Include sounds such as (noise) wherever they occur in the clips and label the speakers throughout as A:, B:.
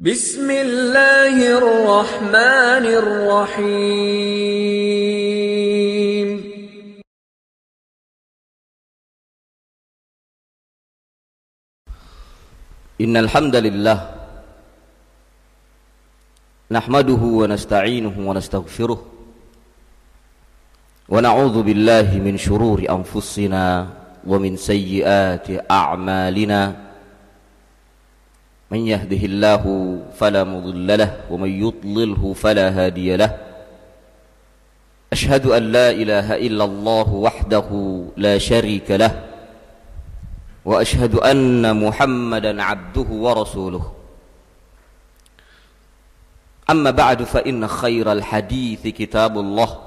A: بسم الله الرحمن الرحيم إن الحمد لله نحمده ونستعينه ونستغفره ونعوذ بالله من شرور أنفسنا ومن سيئات أعمالنا من يهده الله فلا مضل له ومن يضلله فلا هادي له أشهد أن لا إله إلا الله وحده لا شريك له وأشهد أن محمدا عبده ورسوله أما بعد فإن خير الحديث كتاب الله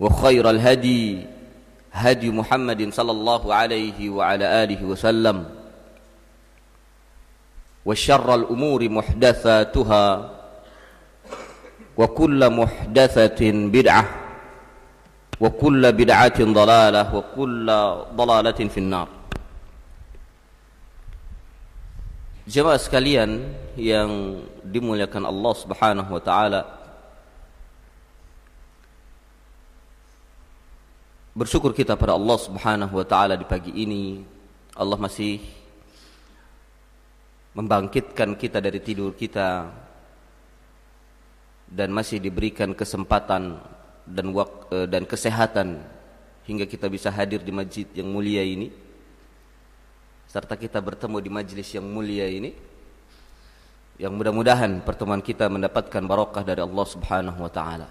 A: وخير الهدي هدي محمد صلى الله عليه وعلى آله وسلم وشر الأمور محدثاتها وكل محدثة بدعة وكل بدعة ضلالة وكل ضلالة في النار Jemaah sekalian yang dimuliakan Allah Subhanahu wa taala Bersyukur kita pada Allah Subhanahu wa taala di pagi ini Allah masih membangkitkan kita dari tidur kita dan masih diberikan kesempatan dan wak, e, dan kesehatan hingga kita bisa hadir di masjid yang mulia ini serta kita bertemu di majlis yang mulia ini yang mudah-mudahan pertemuan kita mendapatkan barokah dari Allah Subhanahu wa taala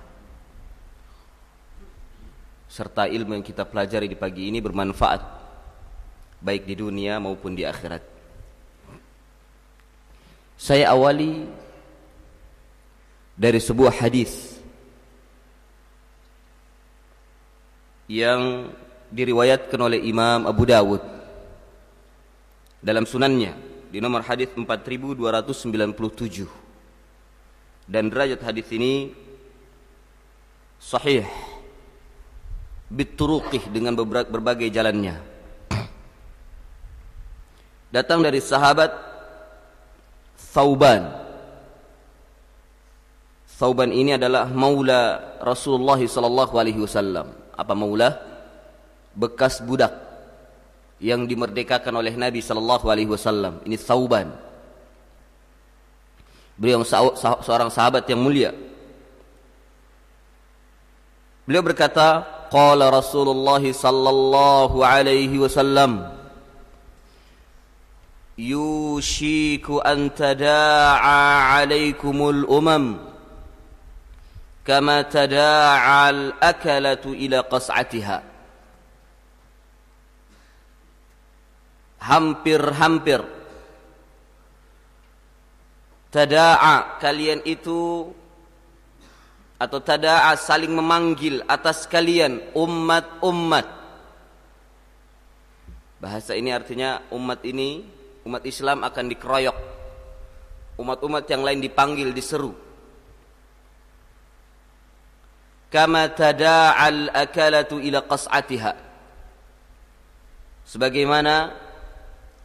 A: serta ilmu yang kita pelajari di pagi ini bermanfaat baik di dunia maupun di akhirat saya awali dari sebuah hadis yang diriwayatkan oleh Imam Abu Dawud dalam sunannya di nomor hadis 4297 dan derajat hadis ini sahih bituruqih dengan berbagai jalannya datang dari sahabat Thauban Thauban ini adalah maula Rasulullah sallallahu alaihi wasallam apa maula bekas budak yang dimerdekakan oleh Nabi sallallahu alaihi wasallam ini Thauban beliau seorang sahabat yang mulia beliau berkata qala Rasulullah sallallahu alaihi wasallam يوشيك أن تداعى عليكم الأمم كما تداعى الأكلة إلى قصعتها hampir-hampir tada'a kalian itu atau tada'a saling memanggil atas kalian umat-umat bahasa ini artinya umat ini umat Islam akan dikeroyok umat-umat yang lain dipanggil diseru kama tada'al akalatu ila qas'atiha sebagaimana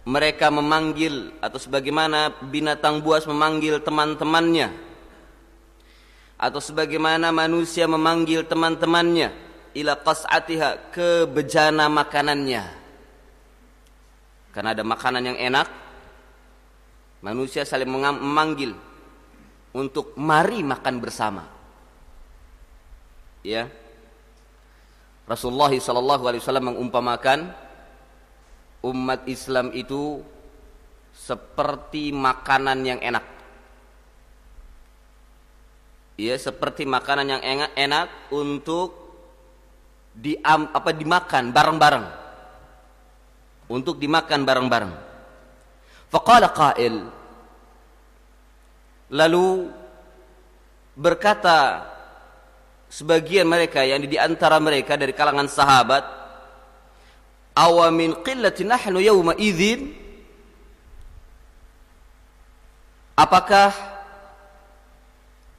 A: mereka memanggil atau sebagaimana binatang buas memanggil teman-temannya atau sebagaimana manusia memanggil teman-temannya ila qas'atiha ke bejana makanannya karena ada makanan yang enak, manusia saling memanggil untuk mari makan bersama. Ya. Rasulullah SAW mengumpamakan umat Islam itu seperti makanan yang enak. Ya, seperti makanan yang enak, untuk di apa dimakan bareng-bareng untuk dimakan bareng-bareng. Faqala qail. Lalu berkata sebagian mereka yang di antara mereka dari kalangan sahabat, awamin qillati nahnu yawma idzin Apakah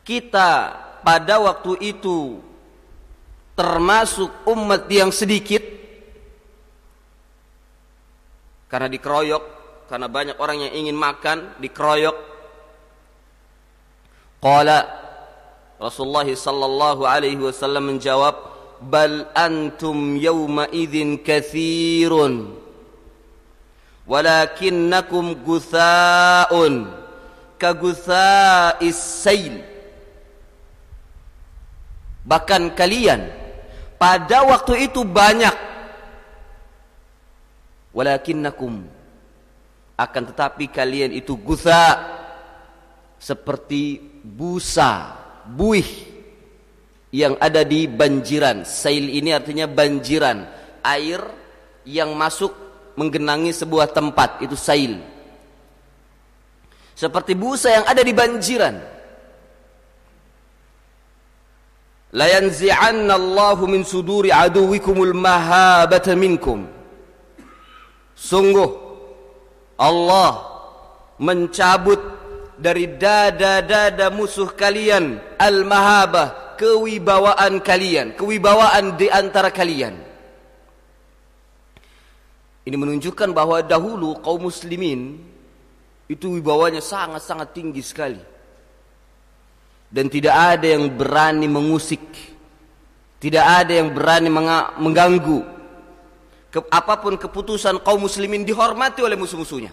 A: kita pada waktu itu termasuk umat yang sedikit karena dikeroyok, karena banyak orang yang ingin makan dikeroyok. Qala Rasulullah sallallahu alaihi wasallam menjawab, "Bal antum yawma idzin katsirun." Walakinnakum guthaun kaguthais sail. Bahkan kalian pada waktu itu banyak walakinnakum akan tetapi kalian itu gusa seperti busa buih yang ada di banjiran sail ini artinya banjiran air yang masuk menggenangi sebuah tempat itu sail seperti busa yang ada di banjiran la yanzi'anna Allahu min suduri aduwikumul mahabata minkum Sungguh Allah mencabut dari dada-dada musuh kalian al-mahabah, kewibawaan kalian, kewibawaan di antara kalian. Ini menunjukkan bahwa dahulu kaum muslimin itu wibawanya sangat-sangat tinggi sekali. Dan tidak ada yang berani mengusik. Tidak ada yang berani mengganggu ke, apapun keputusan kaum muslimin dihormati oleh musuh-musuhnya.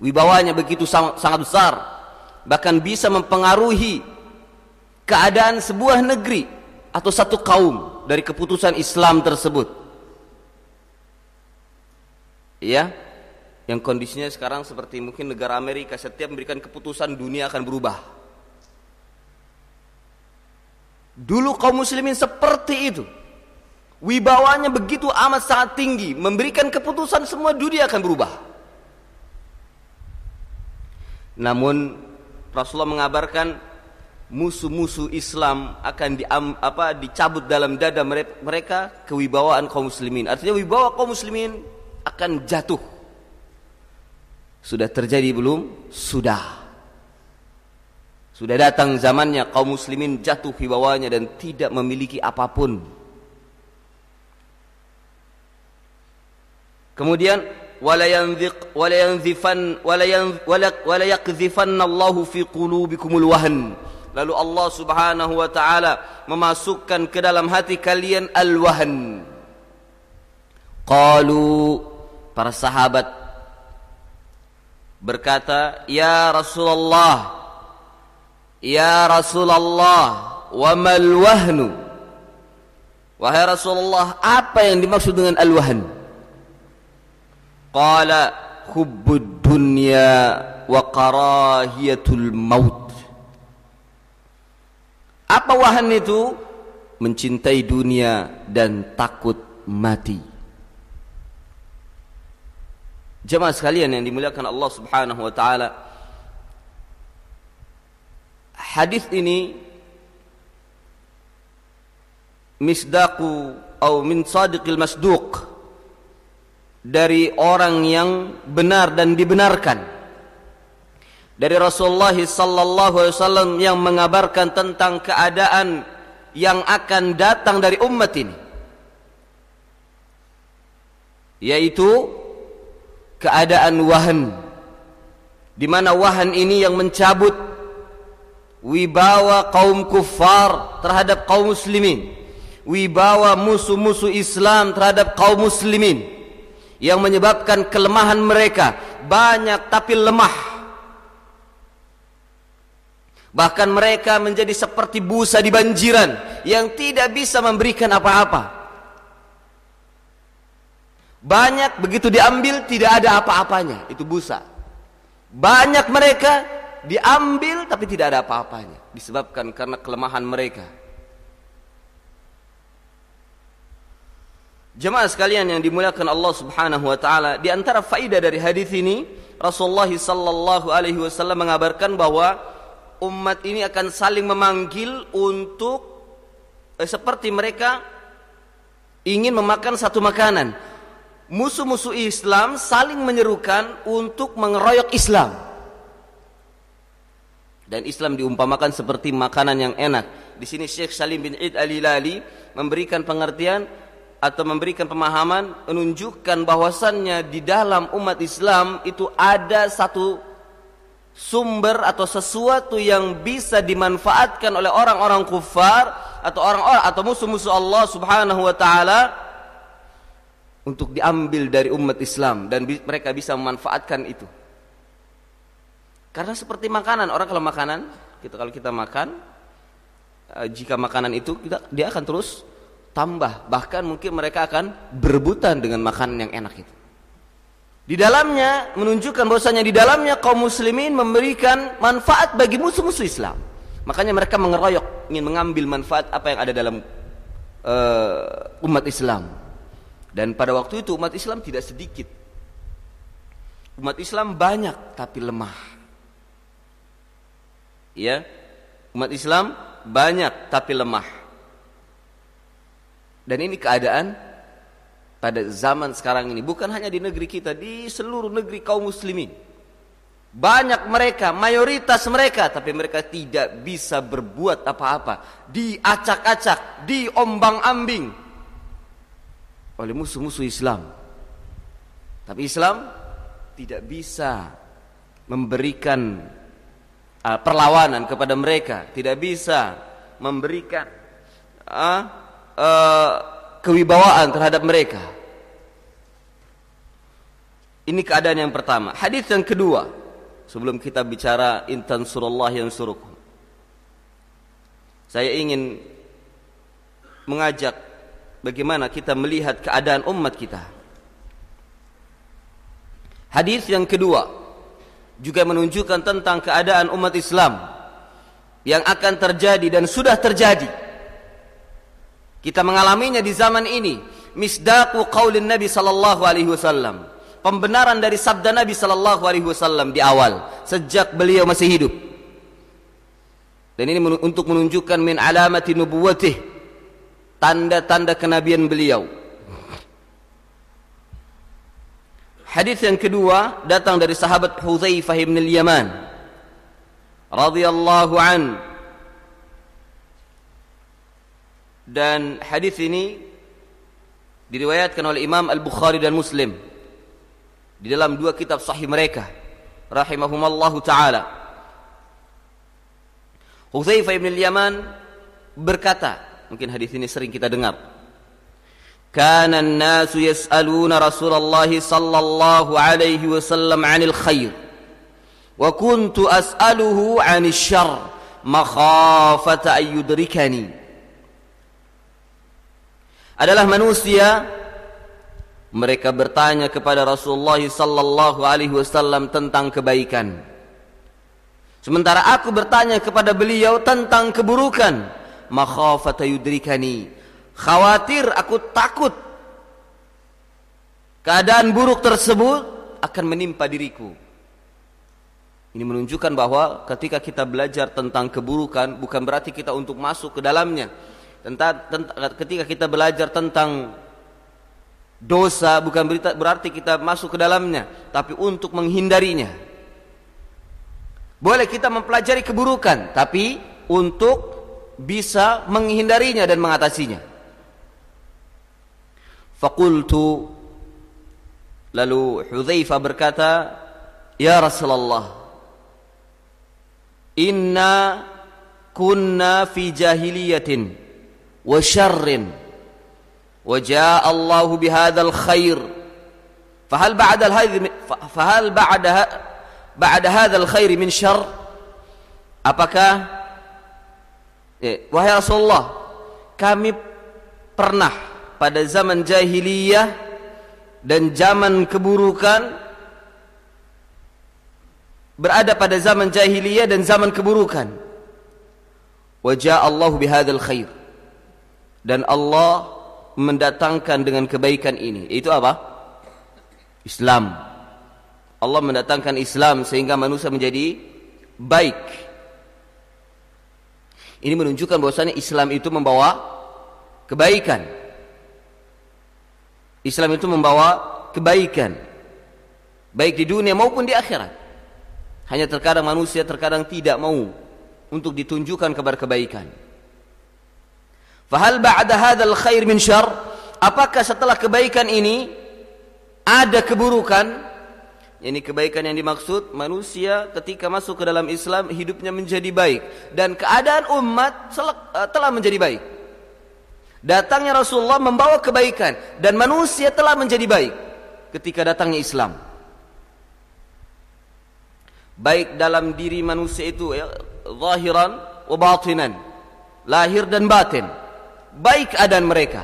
A: Wibawanya begitu sangat, sangat besar, bahkan bisa mempengaruhi keadaan sebuah negeri atau satu kaum dari keputusan Islam tersebut. Ya, yang kondisinya sekarang seperti mungkin negara Amerika setiap memberikan keputusan dunia akan berubah. Dulu kaum muslimin seperti itu wibawanya begitu amat sangat tinggi, memberikan keputusan semua dunia akan berubah. Namun Rasulullah mengabarkan musuh-musuh Islam akan di, apa, dicabut dalam dada mereka kewibawaan kaum muslimin. Artinya wibawa kaum muslimin akan jatuh. Sudah terjadi belum? Sudah. Sudah datang zamannya kaum muslimin jatuh wibawanya dan tidak memiliki apapun. Kemudian Allahu fi qulubikumul wahn. Lalu Allah Subhanahu wa taala memasukkan ke dalam hati kalian al-wahn. Qalu para sahabat berkata, "Ya Rasulullah, ya Rasulullah, wa mal wahnu?" Wahai Rasulullah, apa yang dimaksud dengan al-wahn? قال حب الدنيا وقراهية الموت maut. Apa wahan itu? Mencintai dunia dan takut mati. Jemaah sekalian yang dimuliakan Allah Subhanahu wa taala. Hadis ini misdaku atau min sadiqil masduq dari orang yang benar dan dibenarkan dari Rasulullah sallallahu alaihi wasallam yang mengabarkan tentang keadaan yang akan datang dari umat ini yaitu keadaan wahan di mana wahan ini yang mencabut wibawa kaum kufar terhadap kaum muslimin wibawa musuh-musuh Islam terhadap kaum muslimin yang menyebabkan kelemahan mereka banyak tapi lemah bahkan mereka menjadi seperti busa di banjiran yang tidak bisa memberikan apa-apa banyak begitu diambil tidak ada apa-apanya itu busa banyak mereka diambil tapi tidak ada apa-apanya disebabkan karena kelemahan mereka Jemaah sekalian yang dimuliakan Allah Subhanahu wa taala, di antara faidah dari hadis ini, Rasulullah sallallahu alaihi wasallam mengabarkan bahwa umat ini akan saling memanggil untuk eh, seperti mereka ingin memakan satu makanan. Musuh-musuh Islam saling menyerukan untuk mengeroyok Islam. Dan Islam diumpamakan seperti makanan yang enak. Di sini Syekh Salim bin Id Alilali memberikan pengertian atau memberikan pemahaman menunjukkan bahwasannya di dalam umat Islam itu ada satu sumber atau sesuatu yang bisa dimanfaatkan oleh orang-orang kufar atau orang-orang atau musuh-musuh Allah Subhanahu wa taala untuk diambil dari umat Islam dan bi mereka bisa memanfaatkan itu. Karena seperti makanan, orang kalau makanan, kita kalau kita makan eh, jika makanan itu kita, dia akan terus tambah bahkan mungkin mereka akan berebutan dengan makanan yang enak itu di dalamnya menunjukkan bahwasanya di dalamnya kaum muslimin memberikan manfaat bagi musuh-musuh Islam makanya mereka mengeroyok ingin mengambil manfaat apa yang ada dalam uh, umat Islam dan pada waktu itu umat Islam tidak sedikit umat Islam banyak tapi lemah ya umat Islam banyak tapi lemah dan ini keadaan pada zaman sekarang ini bukan hanya di negeri kita, di seluruh negeri kaum muslimin. Banyak mereka, mayoritas mereka, tapi mereka tidak bisa berbuat apa-apa. Diacak-acak, diombang-ambing oleh musuh-musuh Islam. Tapi Islam tidak bisa memberikan ah, perlawanan kepada mereka, tidak bisa memberikan ah, Eh, kewibawaan terhadap mereka. Ini keadaan yang pertama. Hadis yang kedua, sebelum kita bicara intan surullah yang suruh. Saya ingin mengajak bagaimana kita melihat keadaan umat kita. Hadis yang kedua juga menunjukkan tentang keadaan umat Islam yang akan terjadi dan sudah terjadi kita mengalaminya di zaman ini. Misdaku qaulin Nabi sallallahu alaihi wasallam. Pembenaran dari sabda Nabi sallallahu alaihi wasallam di awal sejak beliau masih hidup. Dan ini untuk menunjukkan min alamati nubuwatih tanda-tanda kenabian beliau. Hadis yang kedua datang dari sahabat Hudzaifah bin Al-Yaman radhiyallahu anhu Dan hadis ini diriwayatkan oleh Imam Al-Bukhari dan Muslim di dalam dua kitab sahih mereka rahimahumallahu taala. Hudzaifah bin Yaman berkata, mungkin hadis ini sering kita dengar. كان الناس يسألون رسول الله صلى الله عليه وسلم عن الخير وكنت as'aluhu عن الشر مخافة أن يدركني adalah manusia mereka bertanya kepada Rasulullah sallallahu alaihi wasallam tentang kebaikan sementara aku bertanya kepada beliau tentang keburukan makhafata yudrikani khawatir aku takut keadaan buruk tersebut akan menimpa diriku ini menunjukkan bahwa ketika kita belajar tentang keburukan bukan berarti kita untuk masuk ke dalamnya tentang, tentang ketika kita belajar tentang dosa bukan berita, berarti kita masuk ke dalamnya, tapi untuk menghindarinya. Boleh kita mempelajari keburukan, tapi untuk bisa menghindarinya dan mengatasinya. Fakultu lalu Hudzaifah berkata, "Ya Rasulullah, inna kunna fi jahiliyatin وشر وجاء الله بهذا الخير فهل بعد هذه فهل بعد بعد هذا الخير من شر apakah eh, wahai Rasulullah kami pernah pada zaman jahiliyah dan zaman keburukan berada pada zaman jahiliyah dan zaman keburukan. Wajah Allah bihadal khair dan Allah mendatangkan dengan kebaikan ini itu apa Islam Allah mendatangkan Islam sehingga manusia menjadi baik ini menunjukkan bahwasanya Islam itu membawa kebaikan Islam itu membawa kebaikan baik di dunia maupun di akhirat hanya terkadang manusia terkadang tidak mau untuk ditunjukkan kabar kebaikan Fahal ba'da hadzal khair min syar? Apakah setelah kebaikan ini ada keburukan? Ini kebaikan yang dimaksud manusia ketika masuk ke dalam Islam hidupnya menjadi baik dan keadaan umat eh, telah menjadi baik. Datangnya Rasulullah membawa kebaikan dan manusia telah menjadi baik ketika datangnya Islam. Baik dalam diri manusia itu ya, zahiran wa batinan, lahir dan batin baik keadaan mereka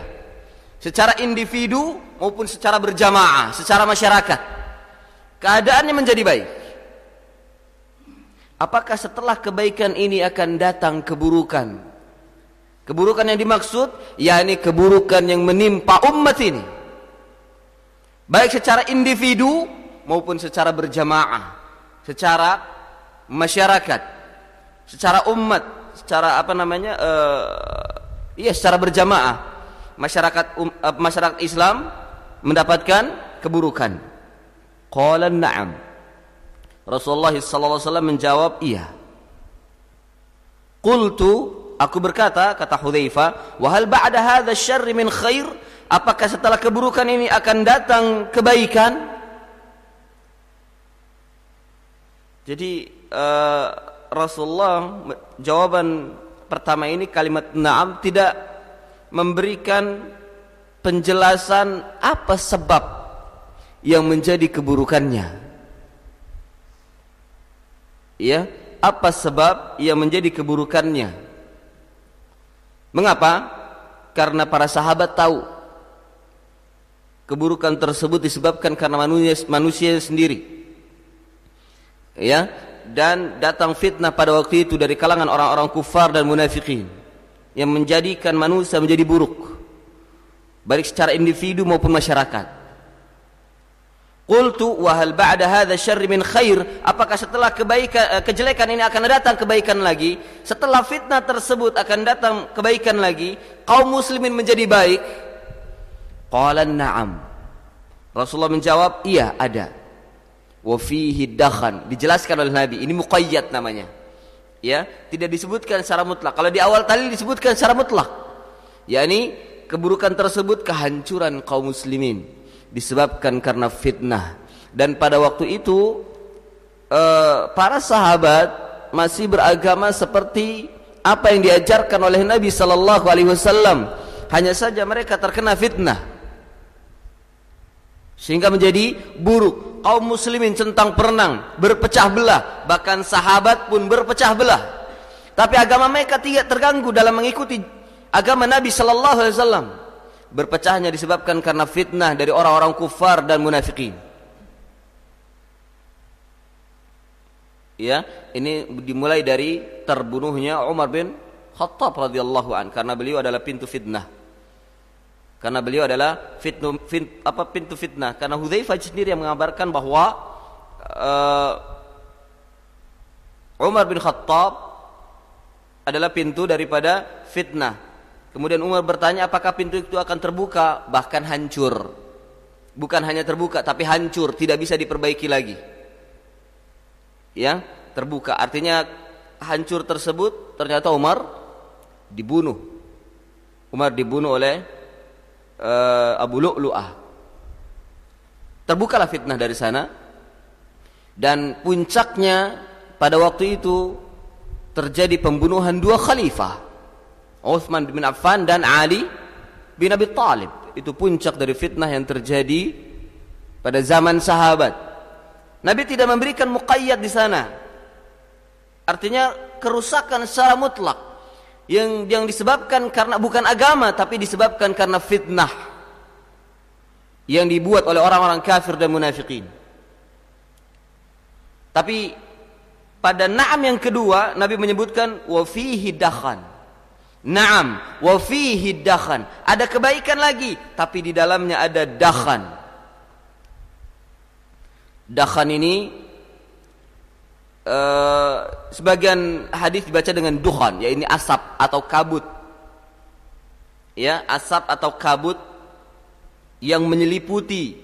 A: secara individu maupun secara berjamaah, secara masyarakat. Keadaannya menjadi baik. Apakah setelah kebaikan ini akan datang keburukan? Keburukan yang dimaksud yakni keburukan yang menimpa umat ini. Baik secara individu maupun secara berjamaah, secara masyarakat, secara umat, secara apa namanya? Uh, Iya secara berjamaah masyarakat um, uh, masyarakat Islam mendapatkan keburukan. Qala na'am. Rasulullah sallallahu alaihi wasallam menjawab iya. Qultu aku berkata kata Hudzaifah, "Wa hal ba'da hadza min khair?" Apakah setelah keburukan ini akan datang kebaikan? Jadi uh, Rasulullah jawaban pertama ini kalimat na'am tidak memberikan penjelasan apa sebab yang menjadi keburukannya. Ya, apa sebab yang menjadi keburukannya? Mengapa? Karena para sahabat tahu keburukan tersebut disebabkan karena manusia, manusia sendiri. Ya, dan datang fitnah pada waktu itu dari kalangan orang-orang kufar dan munafikin yang menjadikan manusia menjadi buruk baik secara individu maupun masyarakat. Qultu wa hal ba'da hadha syarri min khair? Apakah setelah kebaikan eh, kejelekan ini akan datang kebaikan lagi? Setelah fitnah tersebut akan datang kebaikan lagi? Kaum muslimin menjadi baik? Qala na'am. Rasulullah menjawab, "Iya, ada." Wafihi dahan Dijelaskan oleh Nabi. Ini muqayyad namanya. Ya, tidak disebutkan secara mutlak. Kalau di awal tadi disebutkan secara mutlak. yakni keburukan tersebut kehancuran kaum muslimin disebabkan karena fitnah. Dan pada waktu itu eh, para sahabat masih beragama seperti apa yang diajarkan oleh Nabi Shallallahu Alaihi Wasallam. Hanya saja mereka terkena fitnah sehingga menjadi buruk. Kaum muslimin centang perenang, berpecah belah, bahkan sahabat pun berpecah belah. Tapi agama mereka tidak terganggu dalam mengikuti agama Nabi Shallallahu Alaihi Wasallam. Berpecahnya disebabkan karena fitnah dari orang-orang kufar dan munafikin. Ya, ini dimulai dari terbunuhnya Umar bin Khattab radhiyallahu an karena beliau adalah pintu fitnah karena beliau adalah fitnu, fit, apa pintu fitnah karena Hudzaifah sendiri yang mengabarkan bahwa uh, Umar bin Khattab adalah pintu daripada fitnah kemudian Umar bertanya apakah pintu itu akan terbuka bahkan hancur bukan hanya terbuka tapi hancur tidak bisa diperbaiki lagi ya terbuka artinya hancur tersebut ternyata Umar dibunuh Umar dibunuh oleh uh, Abu Lu'lu'ah. Terbukalah fitnah dari sana dan puncaknya pada waktu itu terjadi pembunuhan dua khalifah Uthman bin Affan dan Ali bin Abi Talib itu puncak dari fitnah yang terjadi pada zaman sahabat Nabi tidak memberikan muqayyad di sana artinya kerusakan secara mutlak yang yang disebabkan karena bukan agama tapi disebabkan karena fitnah yang dibuat oleh orang-orang kafir dan munafikin. Tapi pada na'am yang kedua Nabi menyebutkan wa fihi dakhan. Naam wa fihi dakhan. Ada kebaikan lagi tapi di dalamnya ada dakhan. Dakhan ini Eh, sebagian hadis dibaca dengan duhan, ini asap atau kabut. Ya, asap atau kabut yang menyeliputi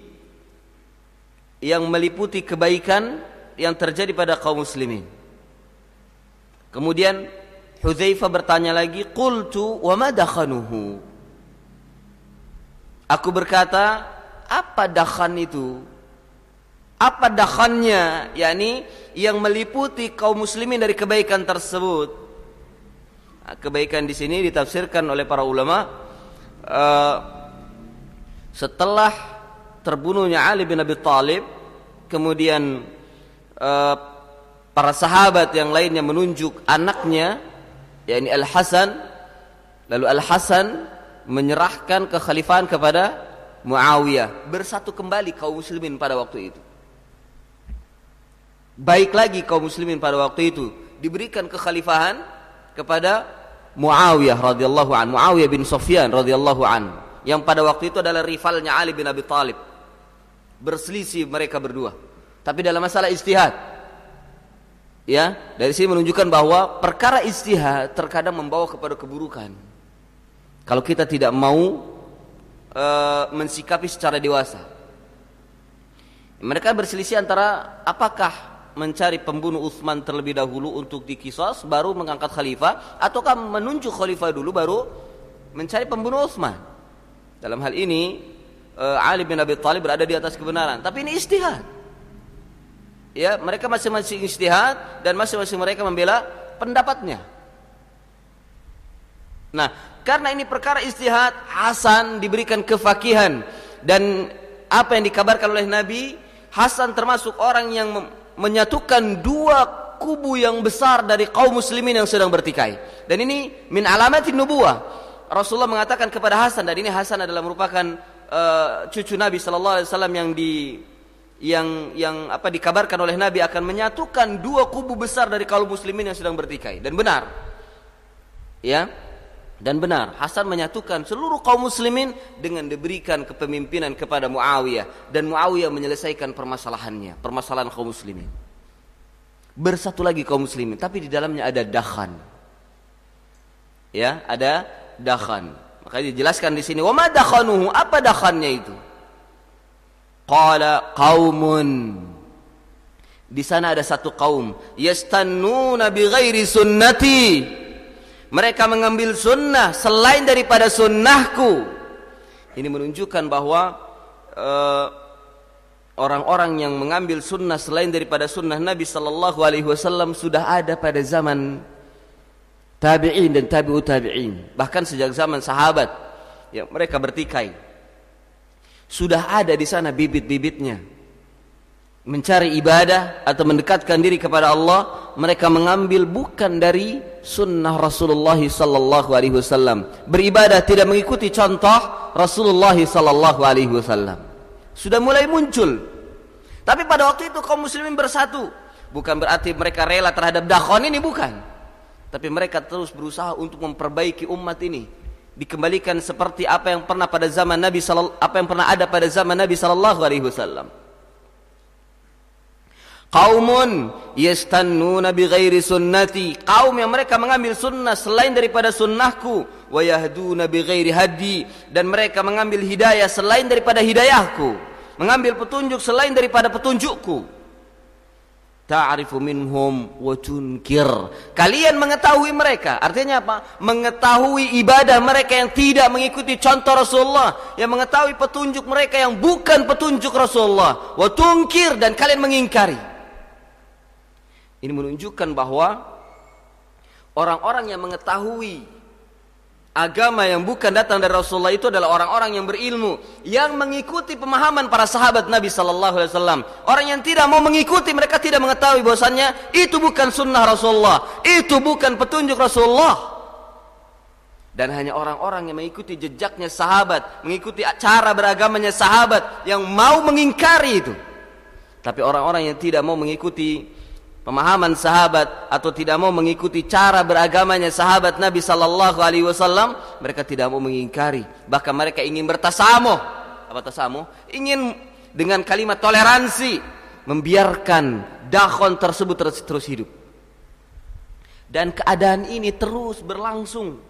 A: yang meliputi kebaikan yang terjadi pada kaum muslimin. Kemudian Huzaifa bertanya lagi, "Qultu wa madakhanuhu?" Aku berkata, "Apa dakhan itu?" Apa dahannya yakni yang meliputi kaum muslimin dari kebaikan tersebut. Nah, kebaikan di sini ditafsirkan oleh para ulama uh, setelah terbunuhnya Ali bin Abi Thalib, kemudian uh, para sahabat yang lainnya menunjuk anaknya yakni Al Hasan, lalu Al Hasan menyerahkan kekhalifahan kepada Muawiyah. Bersatu kembali kaum muslimin pada waktu itu baik lagi kaum muslimin pada waktu itu diberikan kekhalifahan kepada Muawiyah radhiyallahu an Muawiyah bin Sofyan radhiyallahu an yang pada waktu itu adalah rivalnya Ali bin Abi Thalib berselisih mereka berdua tapi dalam masalah istihad ya dari sini menunjukkan bahwa perkara istihad terkadang membawa kepada keburukan kalau kita tidak mau e, mensikapi secara dewasa mereka berselisih antara apakah mencari pembunuh Utsman terlebih dahulu untuk dikisos baru mengangkat khalifah ataukah menunjuk khalifah dulu baru mencari pembunuh Utsman? Dalam hal ini eh, Ali bin Abi Thalib berada di atas kebenaran, tapi ini istihad. Ya, mereka masing-masing istihad dan masing-masing mereka membela pendapatnya. Nah, karena ini perkara istihad, Hasan diberikan kefakihan dan apa yang dikabarkan oleh Nabi Hasan termasuk orang yang menyatukan dua kubu yang besar dari kaum muslimin yang sedang bertikai. Dan ini min alamatin nubuah. Rasulullah mengatakan kepada Hasan dan ini Hasan adalah merupakan uh, cucu Nabi sallallahu alaihi wasallam yang di yang yang apa dikabarkan oleh Nabi akan menyatukan dua kubu besar dari kaum muslimin yang sedang bertikai dan benar. Ya. Dan benar, Hasan menyatukan seluruh kaum muslimin dengan diberikan kepemimpinan kepada Muawiyah dan Muawiyah menyelesaikan permasalahannya, permasalahan kaum muslimin. Bersatu lagi kaum muslimin, tapi di dalamnya ada dahan. Ya, ada dahan. Makanya dijelaskan di sini, "Wa dahanuhu, Apa dahannya itu? Qala qaumun. Di sana ada satu kaum yastannuna bi ghairi sunnati mereka mengambil sunnah selain daripada sunnahku ini menunjukkan bahwa eh, orang-orang uh, yang mengambil sunnah selain daripada sunnah Nabi Shallallahu Alaihi Wasallam sudah ada pada zaman tabiin dan tabiut tabiin bahkan sejak zaman sahabat ya mereka bertikai sudah ada di sana bibit-bibitnya mencari ibadah atau mendekatkan diri kepada Allah mereka mengambil bukan dari sunnah Rasulullah sallallahu alaihi wasallam beribadah tidak mengikuti contoh Rasulullah sallallahu alaihi wasallam sudah mulai muncul tapi pada waktu itu kaum muslimin bersatu bukan berarti mereka rela terhadap dakhon ini bukan tapi mereka terus berusaha untuk memperbaiki umat ini dikembalikan seperti apa yang pernah pada zaman Nabi apa yang pernah ada pada zaman Nabi sallallahu alaihi wasallam Kaumun yastannuna bighairi sunnati. Kaum yang mereka mengambil sunnah selain daripada sunnahku. Wa yahduna bighairi hadi. Dan mereka mengambil hidayah selain daripada hidayahku. Mengambil petunjuk selain daripada petunjukku. Ta'rifu minhum wa tunkir. Kalian mengetahui mereka. Artinya apa? Mengetahui ibadah mereka yang tidak mengikuti contoh Rasulullah. Yang mengetahui petunjuk mereka yang bukan petunjuk Rasulullah. Wa tunkir. Dan kalian mengingkari. Ini menunjukkan bahwa orang-orang yang mengetahui agama yang bukan datang dari Rasulullah itu adalah orang-orang yang berilmu yang mengikuti pemahaman para sahabat Nabi SAW Alaihi Wasallam. Orang yang tidak mau mengikuti mereka tidak mengetahui bahwasannya itu bukan sunnah Rasulullah, itu bukan petunjuk Rasulullah. Dan hanya orang-orang yang mengikuti jejaknya sahabat, mengikuti cara beragamanya sahabat yang mau mengingkari itu. Tapi orang-orang yang tidak mau mengikuti pemahaman sahabat atau tidak mau mengikuti cara beragamanya sahabat Nabi Shallallahu Alaihi Wasallam, mereka tidak mau mengingkari, bahkan mereka ingin bertasamu. Apa tasamu? Ingin dengan kalimat toleransi membiarkan dahon tersebut terus, terus hidup. Dan keadaan ini terus berlangsung.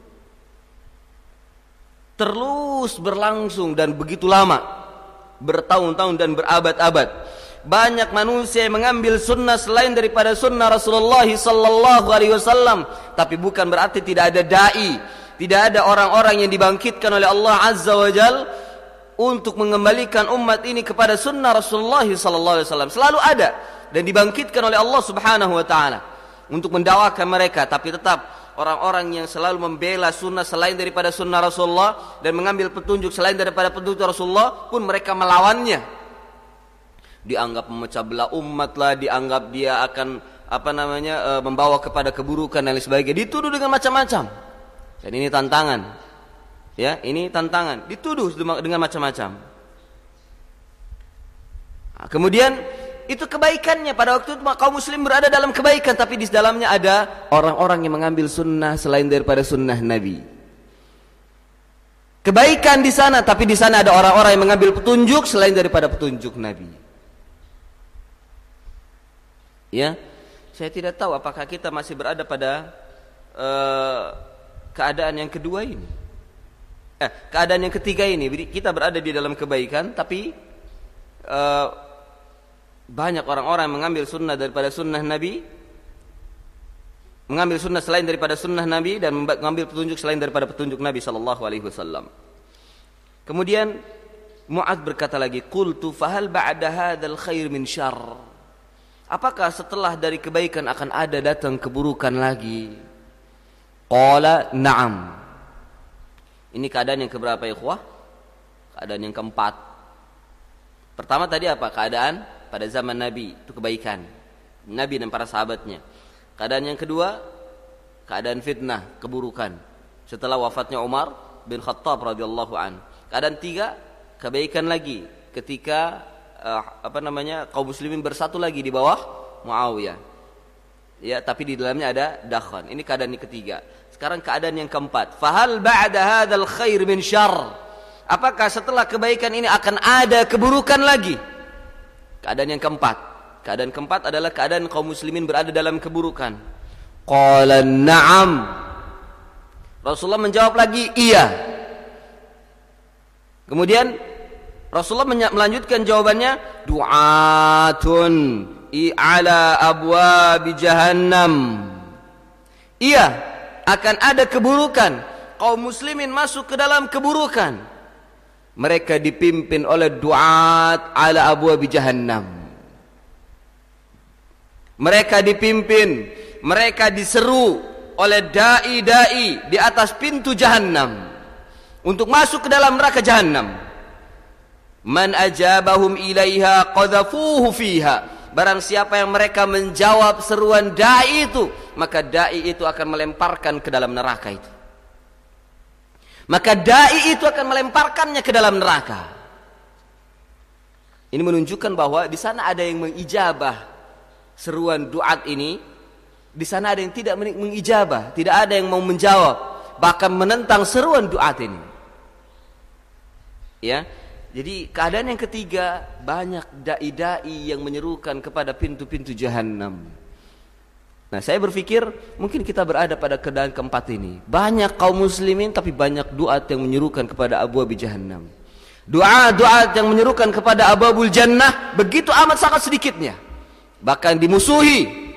A: Terus berlangsung dan begitu lama. Bertahun-tahun dan berabad-abad. Banyak manusia yang mengambil sunnah selain daripada sunnah Rasulullah sallallahu alaihi wasallam, tapi bukan berarti tidak ada dai, tidak ada orang-orang yang dibangkitkan oleh Allah azza wajal untuk mengembalikan umat ini kepada sunnah Rasulullah sallallahu alaihi wasallam. Selalu ada dan dibangkitkan oleh Allah Subhanahu wa taala untuk mendawakan mereka, tapi tetap orang-orang yang selalu membela sunnah selain daripada sunnah Rasulullah dan mengambil petunjuk selain daripada petunjuk Rasulullah pun mereka melawannya dianggap memecah belah umat lah, dianggap dia akan apa namanya e, membawa kepada keburukan dan lain sebagainya. Dituduh dengan macam-macam. Dan ini tantangan. Ya, ini tantangan. Dituduh dengan macam-macam. Nah, kemudian itu kebaikannya pada waktu itu kaum muslim berada dalam kebaikan tapi di dalamnya ada orang-orang yang mengambil sunnah selain daripada sunnah Nabi. Kebaikan di sana tapi di sana ada orang-orang yang mengambil petunjuk selain daripada petunjuk Nabi. Ya, saya tidak tahu apakah kita masih berada pada uh, keadaan yang kedua ini. Eh, keadaan yang ketiga ini kita berada di dalam kebaikan, tapi uh, banyak orang-orang mengambil sunnah daripada sunnah Nabi, mengambil sunnah selain daripada sunnah Nabi dan mengambil petunjuk selain daripada petunjuk Nabi Shallallahu Alaihi Wasallam. Kemudian Mu'ad berkata lagi, "Qultu fahal ba'da hadzal khair min syarr?" Apakah setelah dari kebaikan akan ada datang keburukan lagi? Qala na'am. Ini keadaan yang keberapa ikhwah? Keadaan yang keempat. Pertama tadi apa? Keadaan pada zaman Nabi itu kebaikan. Nabi dan para sahabatnya. Keadaan yang kedua, keadaan fitnah, keburukan. Setelah wafatnya Umar bin Khattab radhiyallahu an. Keadaan tiga, kebaikan lagi ketika uh, apa namanya kaum muslimin bersatu lagi di bawah Muawiyah. Ya, tapi di dalamnya ada dakhon Ini keadaan yang ketiga. Sekarang keadaan yang keempat. Fahal ba'da hadzal khair min syarr? Apakah setelah kebaikan ini akan ada keburukan lagi? Keadaan yang keempat. Keadaan keempat adalah keadaan kaum muslimin berada dalam keburukan. Qala na'am. Rasulullah menjawab lagi, iya. Kemudian Rasulullah melanjutkan jawabannya du'atun i'ala abwa bi jahannam. Iya, akan ada keburukan. Kaum muslimin masuk ke dalam keburukan. Mereka dipimpin oleh duat ala abwa bi jahannam. Mereka dipimpin, mereka diseru oleh dai-dai di atas pintu jahannam untuk masuk ke dalam neraka jahannam. Man ajabahum ilaiha qadhafuhu fiha. Barang siapa yang mereka menjawab seruan dai itu, maka dai itu akan melemparkan ke dalam neraka itu. Maka dai itu akan melemparkannya ke dalam neraka. Ini menunjukkan bahwa di sana ada yang mengijabah seruan duat ini, di sana ada yang tidak mengijabah, tidak ada yang mau menjawab, bahkan menentang seruan duat ini. Ya, jadi keadaan yang ketiga banyak dai-dai yang menyerukan kepada pintu-pintu jahanam. Nah, saya berpikir mungkin kita berada pada keadaan keempat ini. Banyak kaum muslimin tapi banyak doa yang menyerukan kepada abu abi jahannam. Doa-doa yang menyerukan kepada abu-abu jannah begitu amat sangat sedikitnya. Bahkan dimusuhi.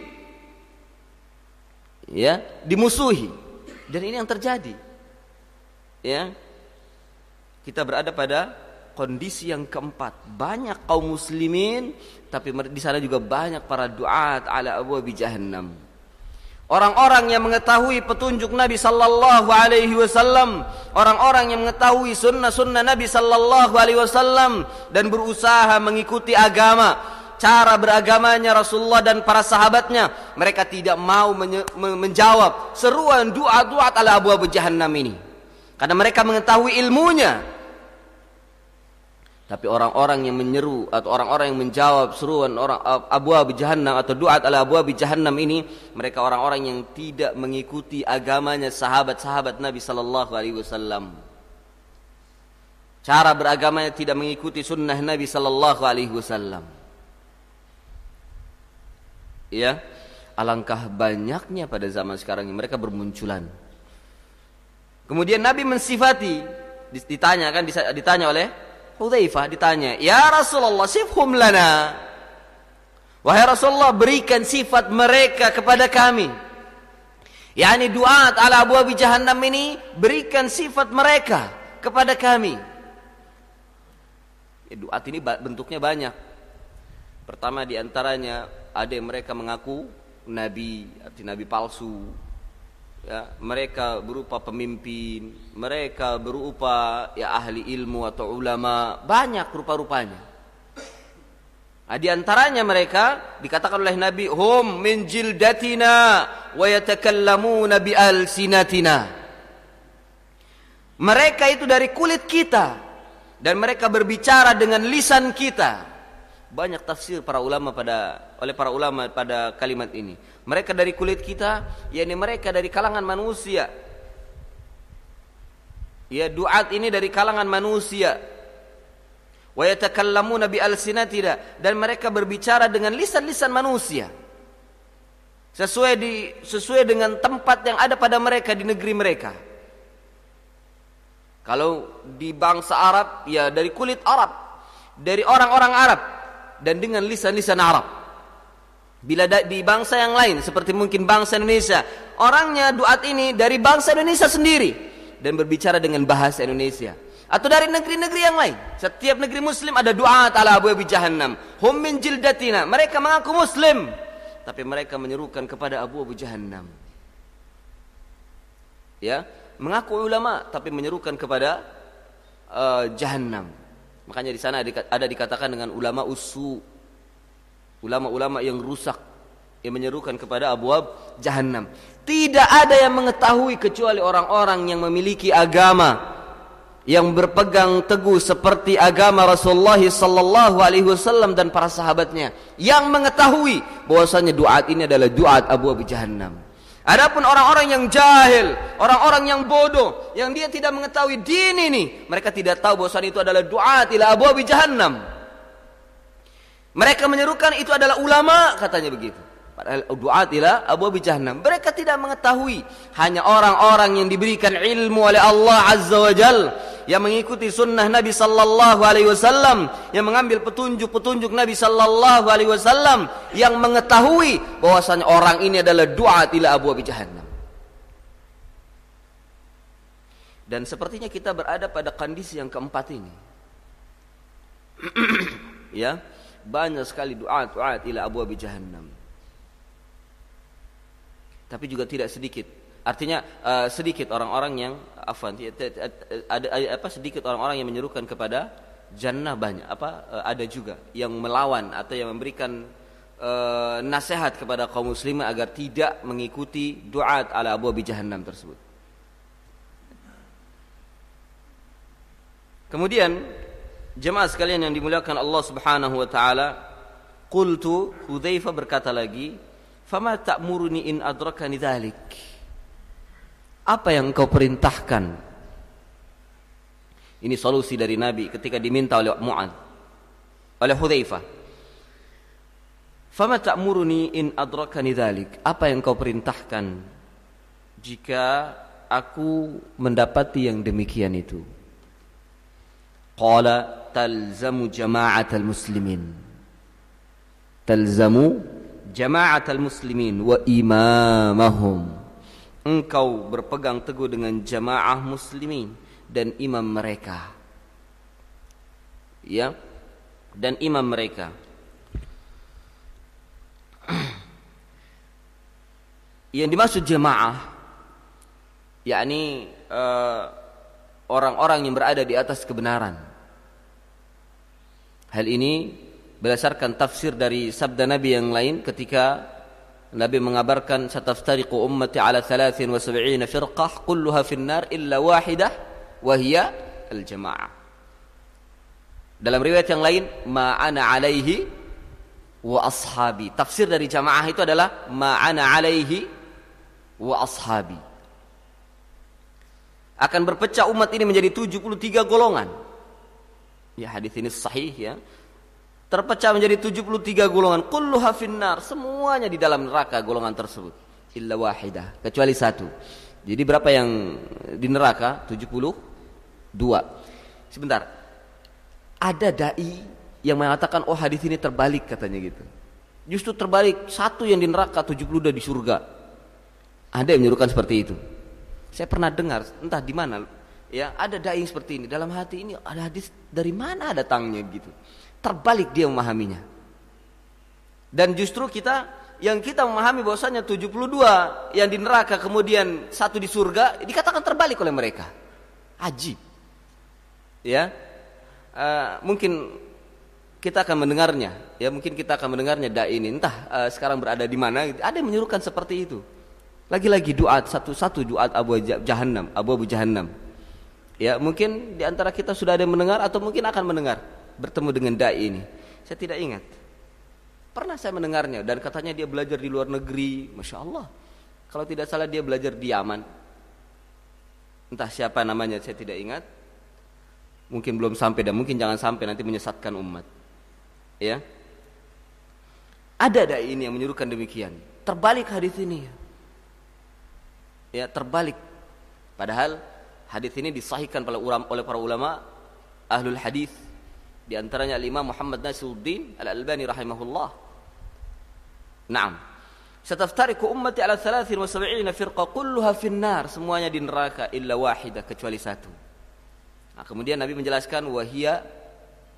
A: Ya, dimusuhi. Dan ini yang terjadi. Ya. Kita berada pada kondisi yang keempat banyak kaum muslimin tapi di sana juga banyak para duat ala abu jahannam orang-orang yang mengetahui petunjuk Nabi sallallahu alaihi wasallam orang-orang yang mengetahui sunnah-sunnah Nabi sallallahu alaihi wasallam dan berusaha mengikuti agama cara beragamanya Rasulullah dan para sahabatnya mereka tidak mau menjawab seruan doa-doa ala abu-abu jahannam ini karena mereka mengetahui ilmunya tapi orang-orang yang menyeru atau orang-orang yang menjawab seruan orang Abu Abi Jahannam atau duat ala Abu Abi Jahannam ini mereka orang-orang yang tidak mengikuti agamanya sahabat-sahabat Nabi Shallallahu Alaihi Wasallam. Cara beragamanya tidak mengikuti sunnah Nabi Shallallahu Alaihi Wasallam. Ya, alangkah banyaknya pada zaman sekarang ini mereka bermunculan. Kemudian Nabi mensifati ditanya kan ditanya oleh Hudzaifah ditanya, "Ya Rasulullah, sifhum lana." Wahai Rasulullah, berikan sifat mereka kepada kami. Yani duat ala abu abi jahannam ini berikan sifat mereka kepada kami. Ya, duat ini bentuknya banyak. Pertama diantaranya ada yang mereka mengaku nabi, arti nabi palsu, ya, mereka berupa pemimpin, mereka berupa ya ahli ilmu atau ulama, banyak rupa-rupanya. Nah, di antaranya mereka dikatakan oleh Nabi, "Hum min jildatina wa yatakallamuna bi alsinatina." Mereka itu dari kulit kita dan mereka berbicara dengan lisan kita. Banyak tafsir para ulama pada oleh para ulama pada kalimat ini mereka dari kulit kita yakni mereka dari kalangan manusia ya duat ini dari kalangan manusia wa Al-Sina tidak, dan mereka berbicara dengan lisan-lisan manusia sesuai di sesuai dengan tempat yang ada pada mereka di negeri mereka kalau di bangsa Arab ya dari kulit Arab dari orang-orang Arab dan dengan lisan-lisan Arab Bila di bangsa yang lain seperti mungkin bangsa Indonesia, orangnya duat ini dari bangsa Indonesia sendiri dan berbicara dengan bahasa Indonesia atau dari negeri-negeri yang lain. Setiap negeri muslim ada duat ala abu abi jahannam, hum min jildatina. Mereka mengaku muslim tapi mereka menyerukan kepada abu abu jahannam. Ya, mengaku ulama tapi menyerukan kepada uh, jahannam. Makanya di sana ada dikatakan dengan ulama usu Ulama-ulama yang rusak yang menyerukan kepada abwab jahanam. Tidak ada yang mengetahui kecuali orang-orang yang memiliki agama yang berpegang teguh seperti agama Rasulullah sallallahu alaihi wasallam dan para sahabatnya yang mengetahui bahwasanya doa ini adalah doa Abu Abu Jahannam. Adapun orang-orang yang jahil, orang-orang yang bodoh, yang dia tidak mengetahui din ini, mereka tidak tahu bahwasanya itu adalah doa ila Abu Abu Jahannam. Mereka menyerukan itu adalah ulama katanya begitu. Du'atila Abu Jahannam. Mereka tidak mengetahui hanya orang-orang yang diberikan ilmu oleh Allah Azza wa Jal yang mengikuti sunnah Nabi Sallallahu Alaihi Wasallam yang mengambil petunjuk-petunjuk Nabi Sallallahu Alaihi Wasallam yang mengetahui bahwasanya orang ini adalah du'atila Abu Jahannam. Dan sepertinya kita berada pada kondisi yang keempat ini. (clears throat) ya banyak sekali doa duat ila abu abi jahannam. Tapi juga tidak sedikit. Artinya uh, sedikit orang-orang yang afan ada apa sedikit orang-orang yang menyerukan kepada jannah banyak apa uh, ada juga yang melawan atau yang memberikan uh, nasihat kepada kaum muslimin agar tidak mengikuti duat ala abu abi jahannam tersebut. Kemudian Jemaah sekalian yang dimuliakan Allah Subhanahu wa taala, qultu Hudzaifah berkata lagi, "Fama ta'muruni in adrakani dzalik?" Apa yang engkau perintahkan? Ini solusi dari Nabi ketika diminta oleh Mu'ad oleh Hudzaifah. "Fama ta'muruni in adrakani dzalik?" Apa yang engkau perintahkan jika aku mendapati yang demikian itu? Qala talzamu jama'atal muslimin talzamu jama'atal muslimin wa imamahum engkau berpegang teguh dengan jamaah muslimin dan imam mereka ya dan imam mereka (clears throat) yang dimaksud jamaah, yakni eh, orang-orang yang berada di atas kebenaran Hal ini berdasarkan tafsir dari sabda Nabi yang lain ketika Nabi mengabarkan sataftariqu ummati ala 73 firqah kulluha finnar illa wahidah wahia al-jamaah. Dalam riwayat yang lain ma'ana alaihi wa ashabi. Tafsir dari jamaah itu adalah ma'ana alaihi wa ashabi. Akan berpecah umat ini menjadi 73 golongan ya hadis ini sahih ya terpecah menjadi 73 golongan kulluha finnar semuanya di dalam neraka golongan tersebut illa wahidah kecuali satu jadi berapa yang di neraka 72 sebentar ada dai yang mengatakan oh hadis ini terbalik katanya gitu justru terbalik satu yang di neraka 72 di surga ada yang menyuruhkan seperti itu saya pernah dengar entah di mana ya ada daing seperti ini dalam hati ini ada hadis dari mana datangnya gitu terbalik dia memahaminya dan justru kita yang kita memahami bahwasanya 72 yang di neraka kemudian satu di surga dikatakan terbalik oleh mereka aji ya uh, mungkin kita akan mendengarnya ya mungkin kita akan mendengarnya da ini entah uh, sekarang berada di mana gitu. ada yang menyuruhkan seperti itu lagi-lagi doa satu-satu doa Abu Jahannam Abu Abu Jahannam Ya mungkin di antara kita sudah ada yang mendengar atau mungkin akan mendengar bertemu dengan dai ini. Saya tidak ingat. Pernah saya mendengarnya dan katanya dia belajar di luar negeri, masya Allah. Kalau tidak salah dia belajar di Yaman. Entah siapa namanya saya tidak ingat. Mungkin belum sampai dan mungkin jangan sampai nanti menyesatkan umat. Ya. Ada dai ini yang menyuruhkan demikian. Terbalik hadis ini. Ya, terbalik. Padahal Hadis ini disahihkan oleh para ulama ahlul hadis di antaranya Imam Muhammad Nasiruddin Al-Albani rahimahullah. Naam. Sataftariku ummati ala 73 firqa kulluha finnar, semuanya di neraka illa wahidah kecuali satu. Nah, kemudian Nabi menjelaskan wahia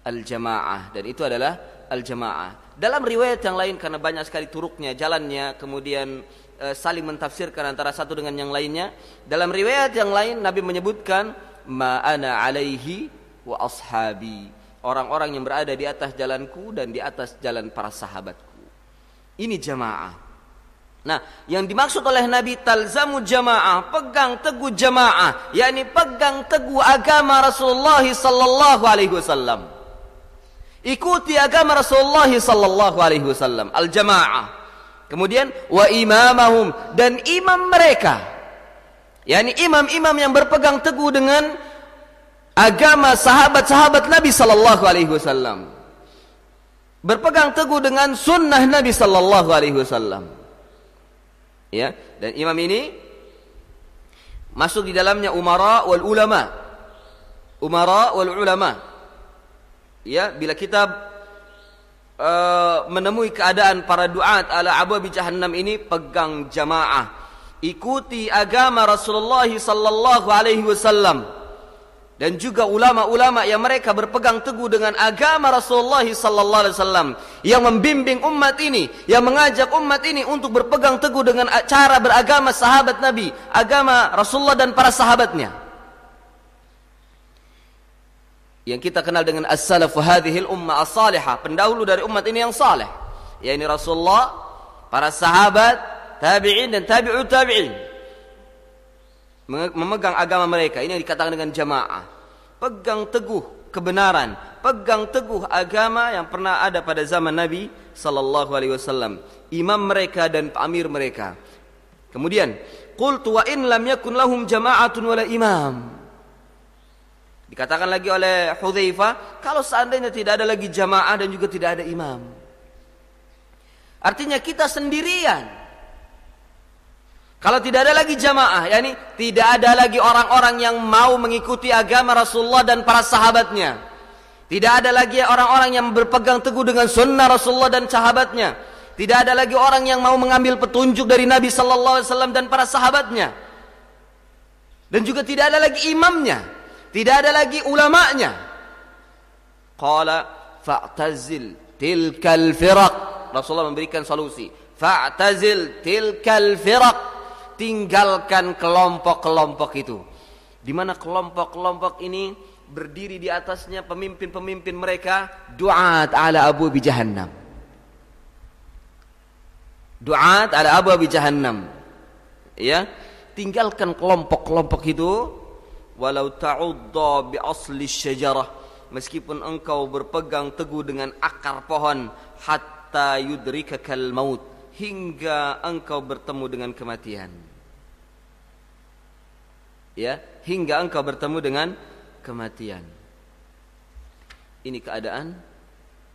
A: al-jamaah dan itu adalah al-jamaah. Dalam riwayat yang lain karena banyak sekali turuknya, jalannya, kemudian Eh, saling mentafsirkan antara satu dengan yang lainnya. Dalam riwayat yang lain Nabi menyebutkan ma'ana alaihi wa ashabi. Orang-orang yang berada di atas jalanku dan di atas jalan para sahabatku. Ini jamaah. Nah, yang dimaksud oleh Nabi talzamu jamaah, pegang teguh jamaah, yakni pegang teguh agama Rasulullah sallallahu alaihi wasallam. Ikuti agama Rasulullah sallallahu alaihi wasallam, al-jamaah. Kemudian wa imamahum dan imam mereka. yakni imam-imam yang berpegang teguh dengan agama sahabat-sahabat Nabi sallallahu alaihi wasallam. Berpegang teguh dengan sunnah Nabi sallallahu alaihi wasallam. Ya, dan imam ini masuk di dalamnya umara wal ulama. Umara wal ulama. Ya, bila kita Eh, menemui keadaan para duat ala Abu jahannam ini pegang jamaah ikuti agama Rasulullah sallallahu alaihi wasallam dan juga ulama-ulama yang mereka berpegang teguh dengan agama Rasulullah sallallahu alaihi wasallam yang membimbing umat ini yang mengajak umat ini untuk berpegang teguh dengan cara beragama sahabat Nabi agama Rasulullah dan para sahabatnya yang kita kenal dengan as-salafu hadhil ummah as-salihah, pendahulu dari umat ini yang saleh, yakni Rasulullah, para sahabat, tabi'in dan tabi'ut tabi'in. Memegang agama mereka, ini yang dikatakan dengan jamaah. Pegang teguh kebenaran, pegang teguh agama yang pernah ada pada zaman Nabi sallallahu alaihi wasallam, imam mereka dan amir mereka. Kemudian, qultu wa in lam yakun lahum jama'atun wala imam. Dikatakan lagi oleh Hudzaifah, kalau seandainya tidak ada lagi jamaah dan juga tidak ada imam. Artinya kita sendirian. Kalau tidak ada lagi jamaah, yakni tidak ada lagi orang-orang yang mau mengikuti agama Rasulullah dan para sahabatnya. Tidak ada lagi orang-orang yang berpegang teguh dengan sunnah Rasulullah dan sahabatnya. Tidak ada lagi orang yang mau mengambil petunjuk dari Nabi Sallallahu Alaihi Wasallam dan para sahabatnya. Dan juga tidak ada lagi imamnya. Tidak ada lagi ulamanya. Qala fa'tazil tilkal firaq. Rasulullah memberikan solusi. Fa'tazil tilkal firaq. Tinggalkan kelompok-kelompok itu. Di mana kelompok-kelompok ini berdiri di atasnya pemimpin-pemimpin mereka duat ala abu bi jahannam. Duat ala abu bi jahannam. Ya, tinggalkan kelompok-kelompok itu walau ta'udda bi asli syajarah meskipun engkau berpegang teguh dengan akar pohon hatta yudrikakal maut hingga engkau bertemu dengan kematian ya hingga engkau bertemu dengan kematian ini keadaan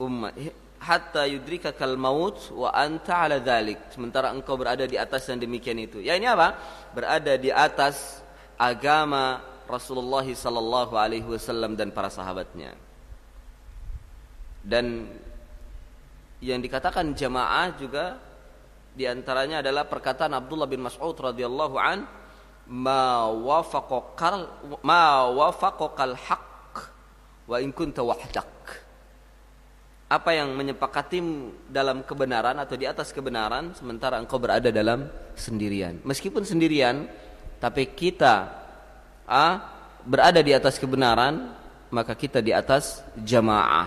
A: umat hatta yudrikakal maut wa anta ala dhalik. Sementara engkau berada di atas yang demikian itu. Ya ini apa? Berada di atas agama Rasulullah sallallahu alaihi wasallam dan para sahabatnya. Dan yang dikatakan jamaah juga diantaranya adalah perkataan Abdullah bin Mas'ud radhiyallahu an ma wafaqal ma haq wa in kunta wahdak apa yang menyepakati dalam kebenaran atau di atas kebenaran sementara engkau berada dalam sendirian meskipun sendirian tapi kita A berada di atas kebenaran maka kita di atas jamaah.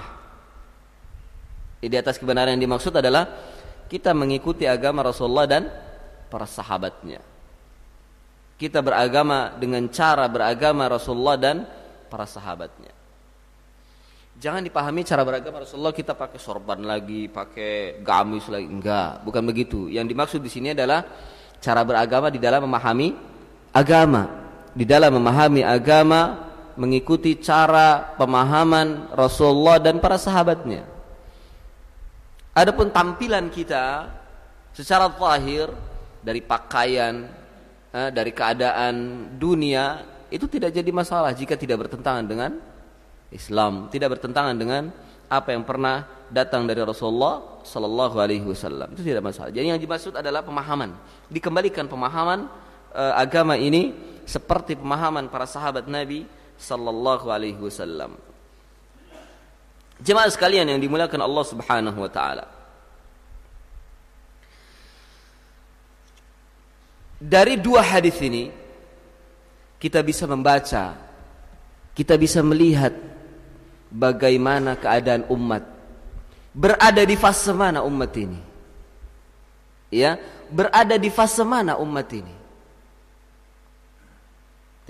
A: Di atas kebenaran yang dimaksud adalah kita mengikuti agama Rasulullah dan para sahabatnya. Kita beragama dengan cara beragama Rasulullah dan para sahabatnya. Jangan dipahami cara beragama Rasulullah kita pakai sorban lagi, pakai gamis lagi. Enggak, bukan begitu. Yang dimaksud di sini adalah cara beragama di dalam memahami agama di dalam memahami agama mengikuti cara pemahaman Rasulullah dan para sahabatnya. Adapun tampilan kita secara zahir dari pakaian, eh, dari keadaan dunia itu tidak jadi masalah jika tidak bertentangan dengan Islam, tidak bertentangan dengan apa yang pernah datang dari Rasulullah Shallallahu Alaihi Wasallam itu tidak masalah. Jadi yang dimaksud adalah pemahaman, dikembalikan pemahaman uh, agama ini seperti pemahaman para sahabat Nabi sallallahu alaihi wasallam. Jemaah sekalian yang dimuliakan Allah Subhanahu wa taala. Dari dua hadis ini kita bisa membaca, kita bisa melihat bagaimana keadaan umat. Berada di fase mana umat ini? Ya, berada di fase mana umat ini?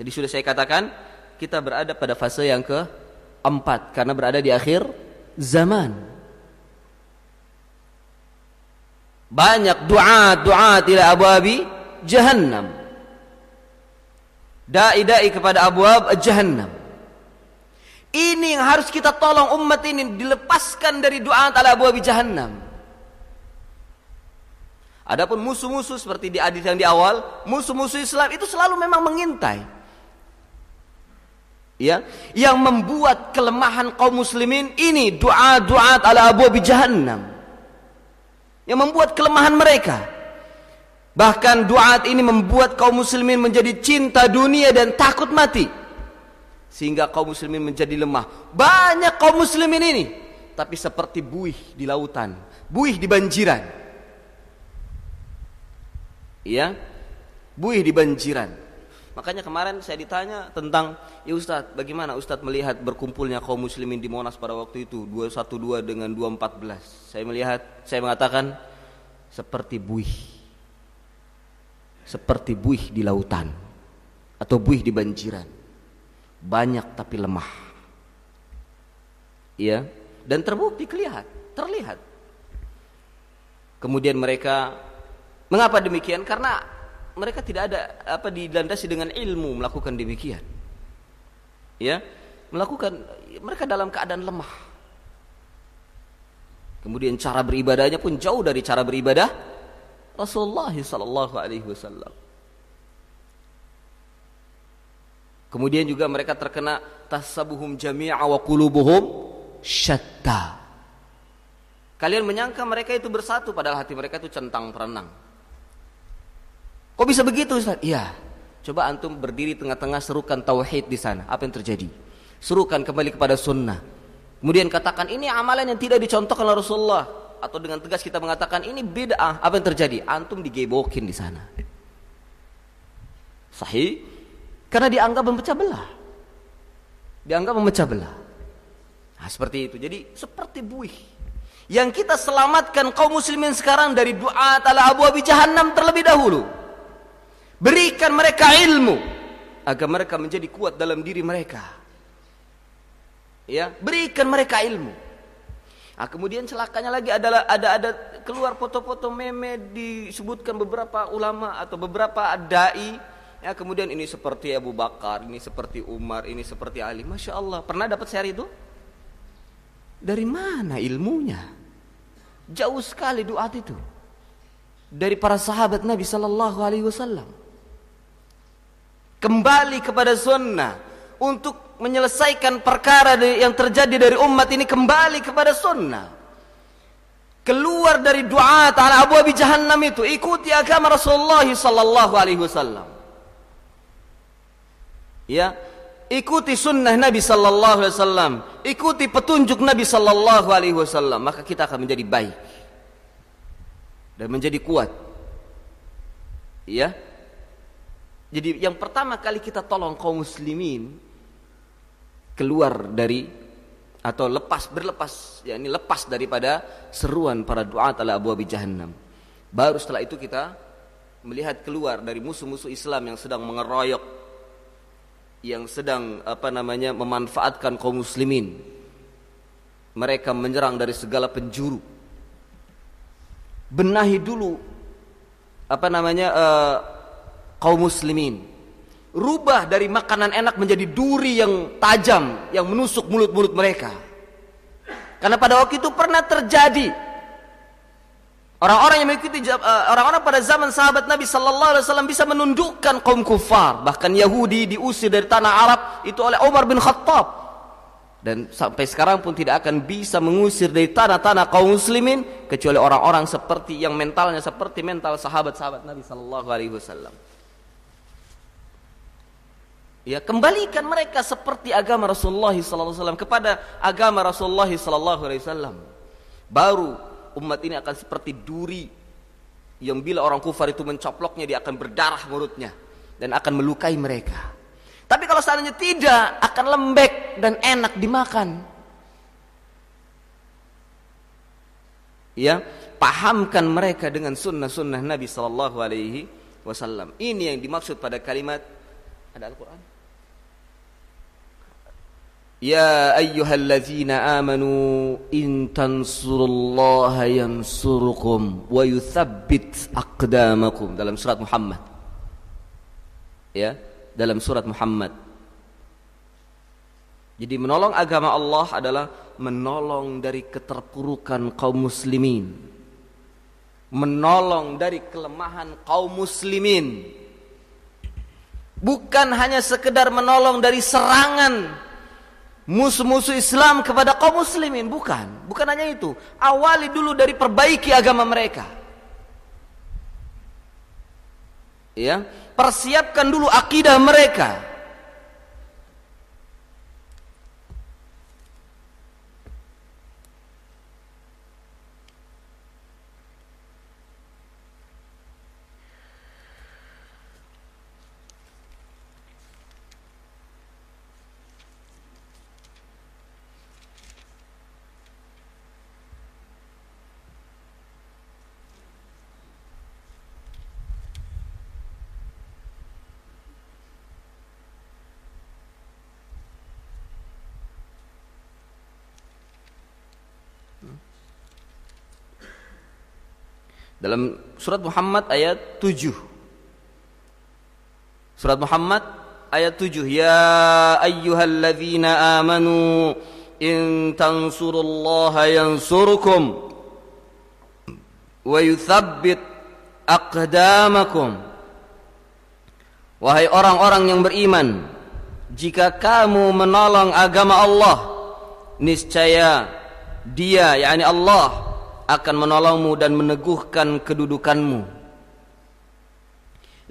A: Jadi sudah saya katakan kita berada pada fase yang keempat karena berada di akhir zaman. Banyak doa-doa tidak abu-abi jahannam. Dai-dai kepada abu-ab jahannam. Ini yang harus kita tolong umat ini dilepaskan dari doa tala abu-abi jahannam. Adapun musuh-musuh seperti di hadis yang di awal, musuh-musuh Islam itu selalu memang mengintai ya yang membuat kelemahan kaum muslimin ini doa-doa ala abu jahannam yang membuat kelemahan mereka bahkan doa ini membuat kaum muslimin menjadi cinta dunia dan takut mati sehingga kaum muslimin menjadi lemah banyak kaum muslimin ini tapi seperti buih di lautan buih di banjiran ya buih di banjiran Makanya kemarin saya ditanya tentang ya Ustadz, bagaimana Ustadz melihat berkumpulnya kaum muslimin di Monas pada waktu itu 212 dengan 214. Saya melihat, saya mengatakan seperti buih. Seperti buih di lautan atau buih di banjiran. Banyak tapi lemah. Ya, dan terbukti kelihatan, terlihat. Kemudian mereka mengapa demikian? Karena mereka tidak ada apa dilandasi dengan ilmu melakukan demikian. Ya, melakukan mereka dalam keadaan lemah. Kemudian cara beribadahnya pun jauh dari cara beribadah Rasulullah sallallahu alaihi wasallam. Kemudian juga mereka terkena tasabuhum jami'a wa qulubuhum syatta. Kalian menyangka mereka itu bersatu padahal hati mereka itu centang perenang. Kok bisa begitu Ustaz? Iya. Coba antum berdiri tengah-tengah serukan tauhid di sana. Apa yang terjadi? Serukan kembali kepada sunnah. Kemudian katakan ini amalan yang tidak dicontohkan oleh Rasulullah atau dengan tegas kita mengatakan ini bid'ah. Apa yang terjadi? Antum digebokin di sana. Sahih? Karena dianggap memecah belah. Dianggap memecah belah. Nah, seperti itu. Jadi seperti buih yang kita selamatkan kaum muslimin sekarang dari doa ala abu abi jahannam terlebih dahulu. Berikan mereka ilmu agar mereka menjadi kuat dalam diri mereka. Ya, berikan mereka ilmu. Nah, kemudian celakanya lagi adalah ada ada keluar foto-foto meme disebutkan beberapa ulama atau beberapa dai ya kemudian ini seperti Abu Bakar, ini seperti Umar, ini seperti Ali. Masya Allah, pernah dapat share itu? Dari mana ilmunya? Jauh sekali doa itu dari para sahabat Nabi Shallallahu Alaihi Wasallam kembali kepada sunnah untuk menyelesaikan perkara yang terjadi dari umat ini kembali kepada sunnah keluar dari doa ala abu abi jahannam itu ikuti agama Rasulullah sallallahu alaihi wasallam ya ikuti sunnah Nabi sallallahu alaihi wasallam ikuti petunjuk Nabi sallallahu alaihi wasallam maka kita akan menjadi baik dan menjadi kuat ya jadi yang pertama kali kita tolong kaum muslimin keluar dari atau lepas berlepas ya ini lepas daripada seruan para doa ala abu abi jahannam. Baru setelah itu kita melihat keluar dari musuh-musuh Islam yang sedang mengeroyok yang sedang apa namanya memanfaatkan kaum muslimin. Mereka menyerang dari segala penjuru. Benahi dulu apa namanya uh, kaum muslimin. Rubah dari makanan enak menjadi duri yang tajam yang menusuk mulut-mulut mereka. Karena pada waktu itu pernah terjadi orang-orang yang mengikuti eh, orang-orang pada zaman sahabat Nabi Sallallahu Alaihi Wasallam bisa menundukkan kaum kufar bahkan Yahudi diusir dari tanah Arab itu oleh Umar bin Khattab dan sampai sekarang pun tidak akan bisa mengusir dari tanah-tanah kaum muslimin kecuali orang-orang seperti yang mentalnya seperti mental sahabat-sahabat Nabi sallallahu alaihi wasallam. Ya, kembalikan mereka seperti agama Rasulullah SAW kepada agama Rasulullah SAW. Baru umat ini akan seperti duri yang bila orang kufar itu mencoploknya dia akan berdarah mulutnya dan akan melukai mereka. Tapi kalau seandainya tidak akan lembek dan enak dimakan. Ya, pahamkan mereka dengan sunnah-sunnah Nabi Shallallahu Alaihi Wasallam. Ini yang dimaksud pada kalimat ada Al-Quran. يا أيها الذين آمنوا إن تنصروا الله ينصركم ويثبت أقدامكم dalam surat Muhammad ya dalam surat Muhammad jadi menolong agama Allah adalah menolong dari keterpurukan kaum muslimin menolong dari kelemahan kaum muslimin bukan hanya sekedar menolong dari serangan musuh-musuh Islam kepada kaum muslimin bukan bukan hanya itu awali dulu dari perbaiki agama mereka ya persiapkan dulu akidah mereka Dalam surat Muhammad ayat 7. Surat Muhammad ayat 7. Ya ayyuhalladzina amanu in tansurullaha yansurkum wa yuthabbit aqdamakum. Wahai orang-orang yang beriman, jika kamu menolong agama Allah, niscaya dia yakni Allah akan menolongmu dan meneguhkan kedudukanmu.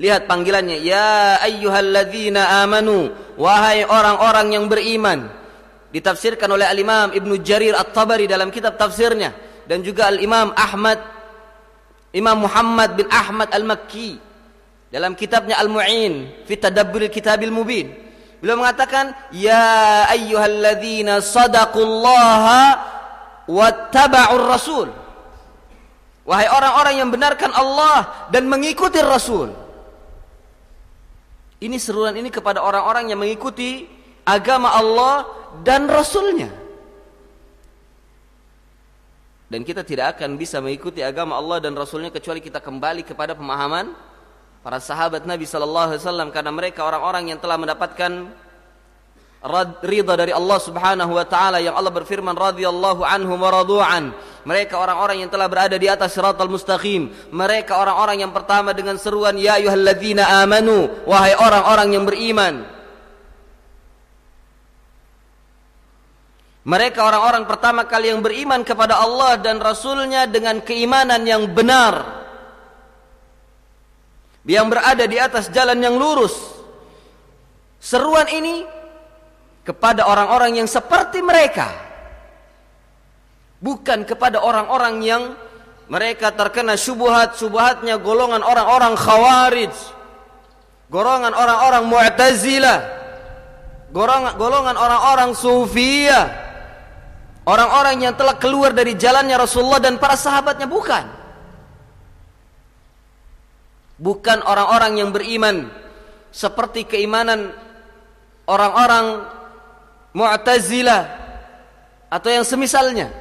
A: Lihat panggilannya, ya ayyuhalladzina amanu, wahai orang-orang yang beriman. Ditafsirkan oleh Al-Imam Ibnu Jarir At-Tabari dalam kitab tafsirnya dan juga Al-Imam Ahmad Imam Muhammad bin Ahmad Al-Makki dalam kitabnya Al-Mu'in fi Tadabbur Kitabil Mubin. Beliau mengatakan, "Ya ayyuhalladzina sadaqullaha wattaba'ur rasul." Wahai orang-orang yang benarkan Allah dan mengikuti Rasul. Ini seruan ini kepada orang-orang yang mengikuti agama Allah dan Rasulnya. Dan kita tidak akan bisa mengikuti agama Allah dan Rasulnya kecuali kita kembali kepada pemahaman para sahabat Nabi Sallallahu Alaihi Wasallam karena mereka orang-orang yang telah mendapatkan ridha dari Allah Subhanahu wa taala yang Allah berfirman radhiyallahu anhum wa radu'an mereka orang-orang yang telah berada di atas siratal mustaqim mereka orang-orang yang pertama dengan seruan ya ayyuhalladzina amanu wahai orang-orang yang beriman mereka orang-orang pertama kali yang beriman kepada Allah dan Rasulnya dengan keimanan yang benar yang berada di atas jalan yang lurus seruan ini kepada orang-orang yang seperti mereka bukan kepada orang-orang yang mereka terkena subuhat-subuhatnya golongan orang-orang khawarij golongan orang-orang mu'tazilah golongan orang-orang sufia orang-orang yang telah keluar dari jalannya Rasulullah dan para sahabatnya bukan bukan orang-orang yang beriman seperti keimanan orang-orang Mu'tazilah atau yang semisalnya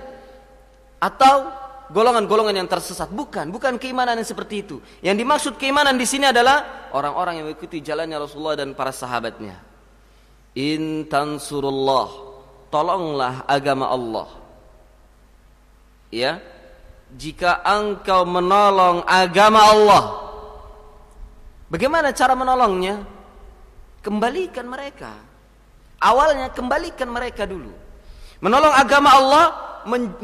A: atau golongan-golongan yang tersesat bukan bukan keimanan yang seperti itu yang dimaksud keimanan di sini adalah orang-orang yang mengikuti jalannya Rasulullah dan para sahabatnya intan surullah tolonglah agama Allah ya jika engkau menolong agama Allah bagaimana cara menolongnya kembalikan mereka Awalnya kembalikan mereka dulu. Menolong agama Allah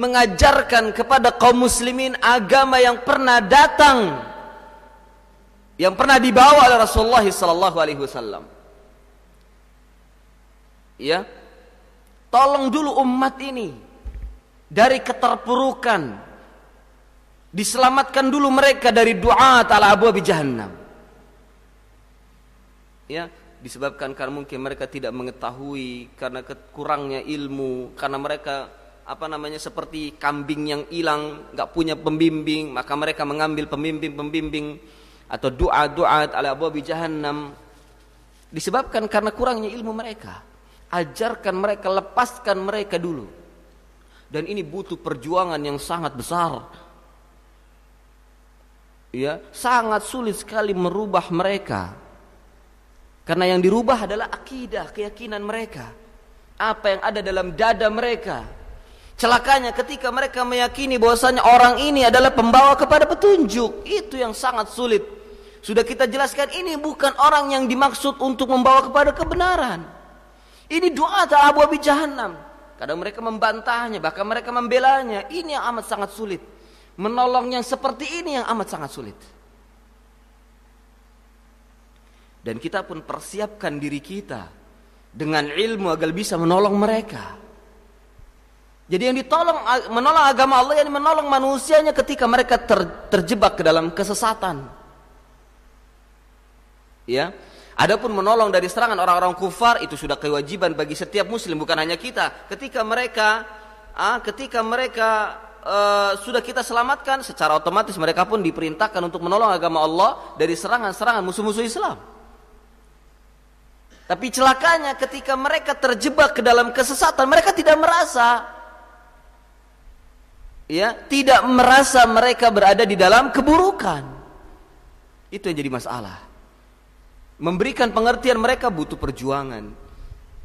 A: mengajarkan kepada kaum muslimin agama yang pernah datang yang pernah dibawa oleh Rasulullah sallallahu alaihi wasallam. Ya. Tolong dulu umat ini dari keterpurukan. Diselamatkan dulu mereka dari doa ta'ala abu jahannam. Ya, disebabkan karena mungkin mereka tidak mengetahui karena kurangnya ilmu karena mereka apa namanya seperti kambing yang hilang nggak punya pembimbing maka mereka mengambil pembimbing-pembimbing atau doa-doa ala Abu jahannam disebabkan karena kurangnya ilmu mereka ajarkan mereka lepaskan mereka dulu dan ini butuh perjuangan yang sangat besar ya sangat sulit sekali merubah mereka karena yang dirubah adalah akidah, keyakinan mereka. Apa yang ada dalam dada mereka. Celakanya ketika mereka meyakini bahwasanya orang ini adalah pembawa kepada petunjuk. Itu yang sangat sulit. Sudah kita jelaskan ini bukan orang yang dimaksud untuk membawa kepada kebenaran. Ini doa tak abu abi jahannam. Kadang mereka membantahnya, bahkan mereka membelanya. Ini yang amat sangat sulit. Menolong yang seperti ini yang amat sangat sulit. Dan kita pun persiapkan diri kita dengan ilmu agar bisa menolong mereka. Jadi yang ditolong menolong agama Allah yang menolong manusianya ketika mereka ter, terjebak ke dalam kesesatan. Ya. Adapun menolong dari serangan orang-orang kufar itu sudah kewajiban bagi setiap muslim bukan hanya kita. Ketika mereka ah, ketika mereka uh, sudah kita selamatkan secara otomatis mereka pun diperintahkan untuk menolong agama Allah dari serangan-serangan musuh-musuh Islam. Tapi celakanya ketika mereka terjebak ke dalam kesesatan, mereka tidak merasa. Ya, tidak merasa mereka berada di dalam keburukan. Itu yang jadi masalah. Memberikan pengertian mereka butuh perjuangan.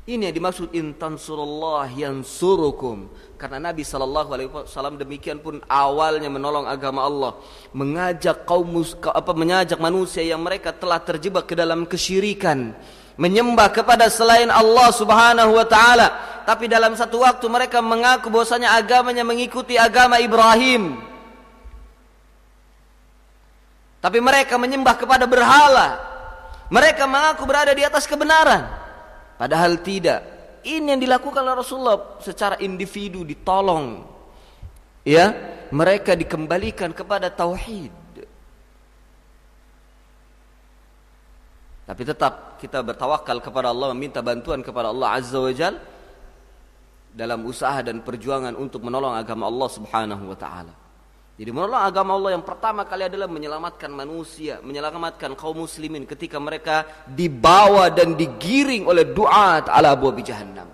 A: Ini yang dimaksud intansurullah yang surukum. Karena Nabi Shallallahu Alaihi Wasallam demikian pun awalnya menolong agama Allah, mengajak kaum apa mengajak manusia yang mereka telah terjebak ke dalam kesyirikan, menyembah kepada selain Allah Subhanahu wa taala, tapi dalam satu waktu mereka mengaku bahwasanya agamanya mengikuti agama Ibrahim. Tapi mereka menyembah kepada berhala. Mereka mengaku berada di atas kebenaran. Padahal tidak. Ini yang dilakukan oleh Rasulullah secara individu ditolong. Ya, mereka dikembalikan kepada tauhid. Tapi tetap kita bertawakal kepada Allah, meminta bantuan kepada Allah Azza wa Jal dalam usaha dan perjuangan untuk menolong agama Allah Subhanahu wa taala. Jadi menolong agama Allah yang pertama kali adalah menyelamatkan manusia, menyelamatkan kaum muslimin ketika mereka dibawa dan digiring oleh duat ala abu jahannam.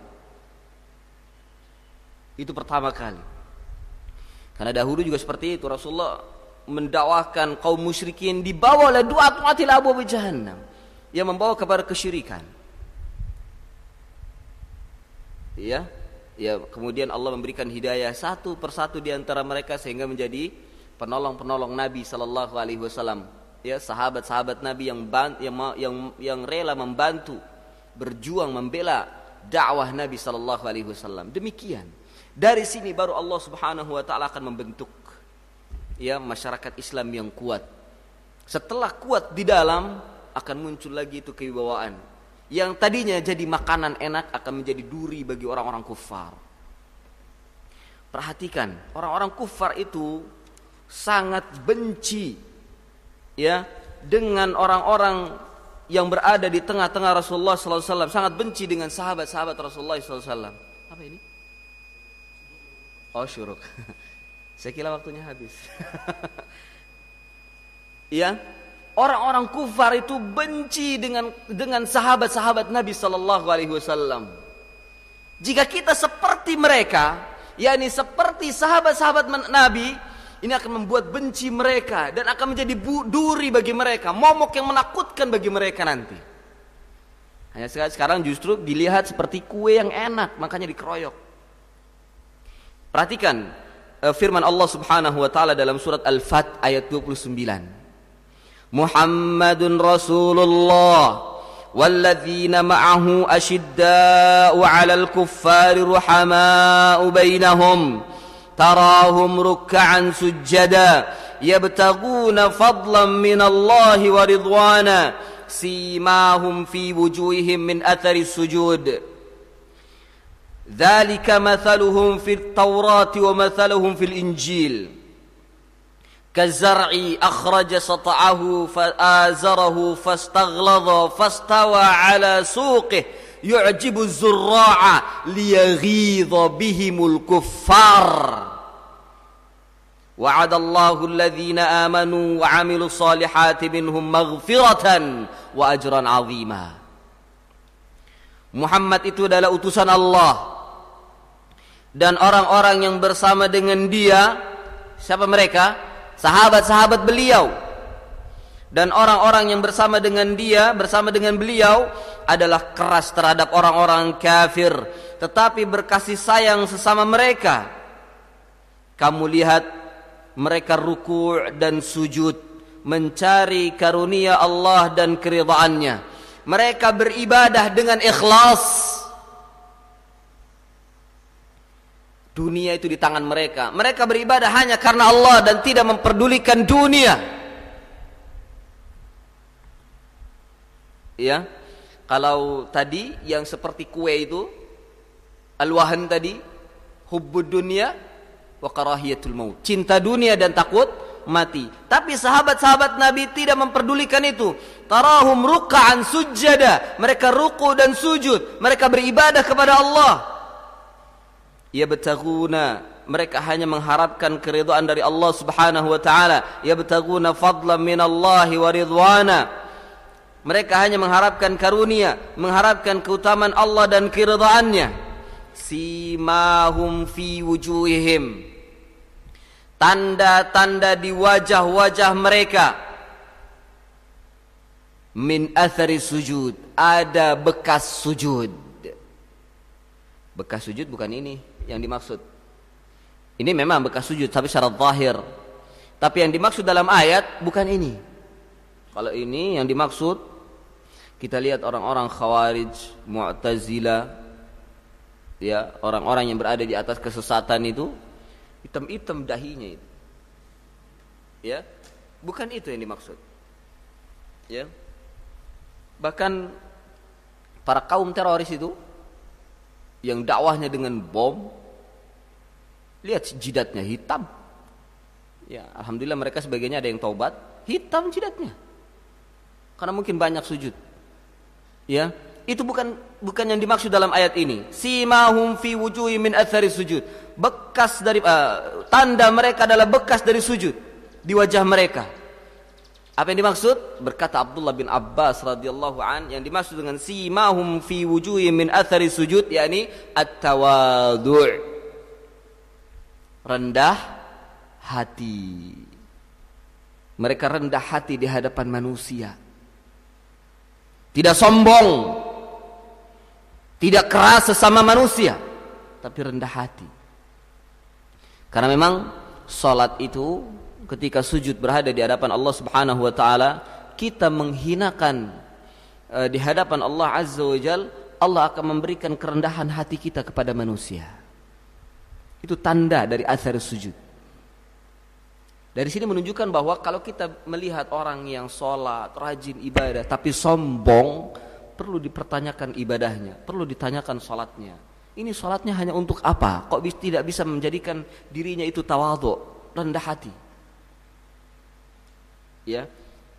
A: Itu pertama kali. Karena dahulu juga seperti itu Rasulullah mendakwahkan kaum musyrikin dibawa oleh duat ila abu jahannam yang membawa kepada kesyirikan. Ya, ya kemudian Allah memberikan hidayah satu persatu di antara mereka sehingga menjadi penolong-penolong Nabi saw, Alaihi Wasallam. Ya, sahabat-sahabat Nabi yang, yang yang yang rela membantu, berjuang membela dakwah Nabi saw, Alaihi Wasallam. Demikian. Dari sini baru Allah Subhanahu Wa Taala akan membentuk ya masyarakat Islam yang kuat. Setelah kuat di dalam akan muncul lagi itu kewibawaan. Yang tadinya jadi makanan enak akan menjadi duri bagi orang-orang kufar. Perhatikan, orang-orang kufar itu sangat benci ya dengan orang-orang yang berada di tengah-tengah Rasulullah SAW sangat benci dengan sahabat-sahabat Rasulullah SAW. Apa ini? Oh syuruk. (laughs) Saya kira waktunya habis. (laughs) ya, orang-orang kufar itu benci dengan dengan sahabat-sahabat Nabi Shallallahu Alaihi Wasallam. Jika kita seperti mereka, yakni seperti sahabat-sahabat Nabi, ini akan membuat benci mereka dan akan menjadi duri bagi mereka, momok yang menakutkan bagi mereka nanti. Hanya sekarang justru dilihat seperti kue yang enak, makanya dikeroyok. Perhatikan eh, firman Allah Subhanahu wa taala dalam surat Al-Fat ayat 29. محمد رسول الله والذين معه أشداء على الكفار رحماء بينهم تراهم ركعا سجدا يبتغون فضلا من الله ورضوانا سيماهم في وجوههم من أثر السجود ذلك مثلهم في التوراة ومثلهم في الإنجيل كالزرع أخرج سطعه فآزره فاستغلظ فاستوى على سوقه يعجب الزراع ليغيظ بهم الكفار وعد الله الذين آمنوا وعملوا الصالحات منهم مغفرة وأجرا عظيما Muhammad itu adalah utusan Allah dan orang-orang yang bersama dengan dia siapa mereka sahabat-sahabat beliau dan orang-orang yang bersama dengan dia bersama dengan beliau adalah keras terhadap orang-orang kafir tetapi berkasih sayang sesama mereka kamu lihat mereka ruku' dan sujud mencari karunia Allah dan keridaannya mereka beribadah dengan ikhlas Dunia itu di tangan mereka. Mereka beribadah hanya karena Allah dan tidak memperdulikan dunia. Ya. Kalau tadi yang seperti kue itu alwahan tadi hubbud dunia wa karahiyatul maut. Cinta dunia dan takut mati. Tapi sahabat-sahabat Nabi tidak memperdulikan itu. Tarahum rukaan sujada. Mereka ruku dan sujud. Mereka beribadah kepada Allah yabtaghuna mereka hanya mengharapkan keridhaan dari Allah Subhanahu wa taala yabtaghuna fadlan Allah wa ridwana mereka hanya mengharapkan karunia mengharapkan keutamaan Allah dan keridhaannya simahum fi wujuhihim tanda-tanda di wajah-wajah mereka min athari sujud ada bekas sujud bekas sujud bukan ini yang dimaksud. Ini memang bekas sujud tapi syarat zahir. Tapi yang dimaksud dalam ayat bukan ini. Kalau ini yang dimaksud kita lihat orang-orang khawarij, mu'tazila, ya orang-orang yang berada di atas kesesatan itu hitam-hitam dahinya itu. Ya, bukan itu yang dimaksud. Ya. Bahkan para kaum teroris itu yang dakwahnya dengan bom lihat jidatnya hitam ya alhamdulillah mereka sebagainya ada yang taubat hitam jidatnya karena mungkin banyak sujud ya itu bukan bukan yang dimaksud dalam ayat ini simahum fi wujuhi min athari sujud bekas dari uh, tanda mereka adalah bekas dari sujud di wajah mereka apa yang dimaksud? Berkata Abdullah bin Abbas radhiyallahu an yang dimaksud dengan simahum fi wujuhi min athari sujud yakni at-tawadhu'. Rendah hati. Mereka rendah hati di hadapan manusia. Tidak sombong. Tidak keras sesama manusia, tapi rendah hati. Karena memang salat itu ketika sujud berada di hadapan Allah Subhanahu wa taala, kita menghinakan e, di hadapan Allah Azza wa Jal, Allah akan memberikan kerendahan hati kita kepada manusia. Itu tanda dari asar sujud. Dari sini menunjukkan bahwa kalau kita melihat orang yang sholat, rajin ibadah, tapi sombong, perlu dipertanyakan ibadahnya, perlu ditanyakan sholatnya. Ini sholatnya hanya untuk apa? Kok tidak bisa menjadikan dirinya itu tawadhu, rendah hati? ya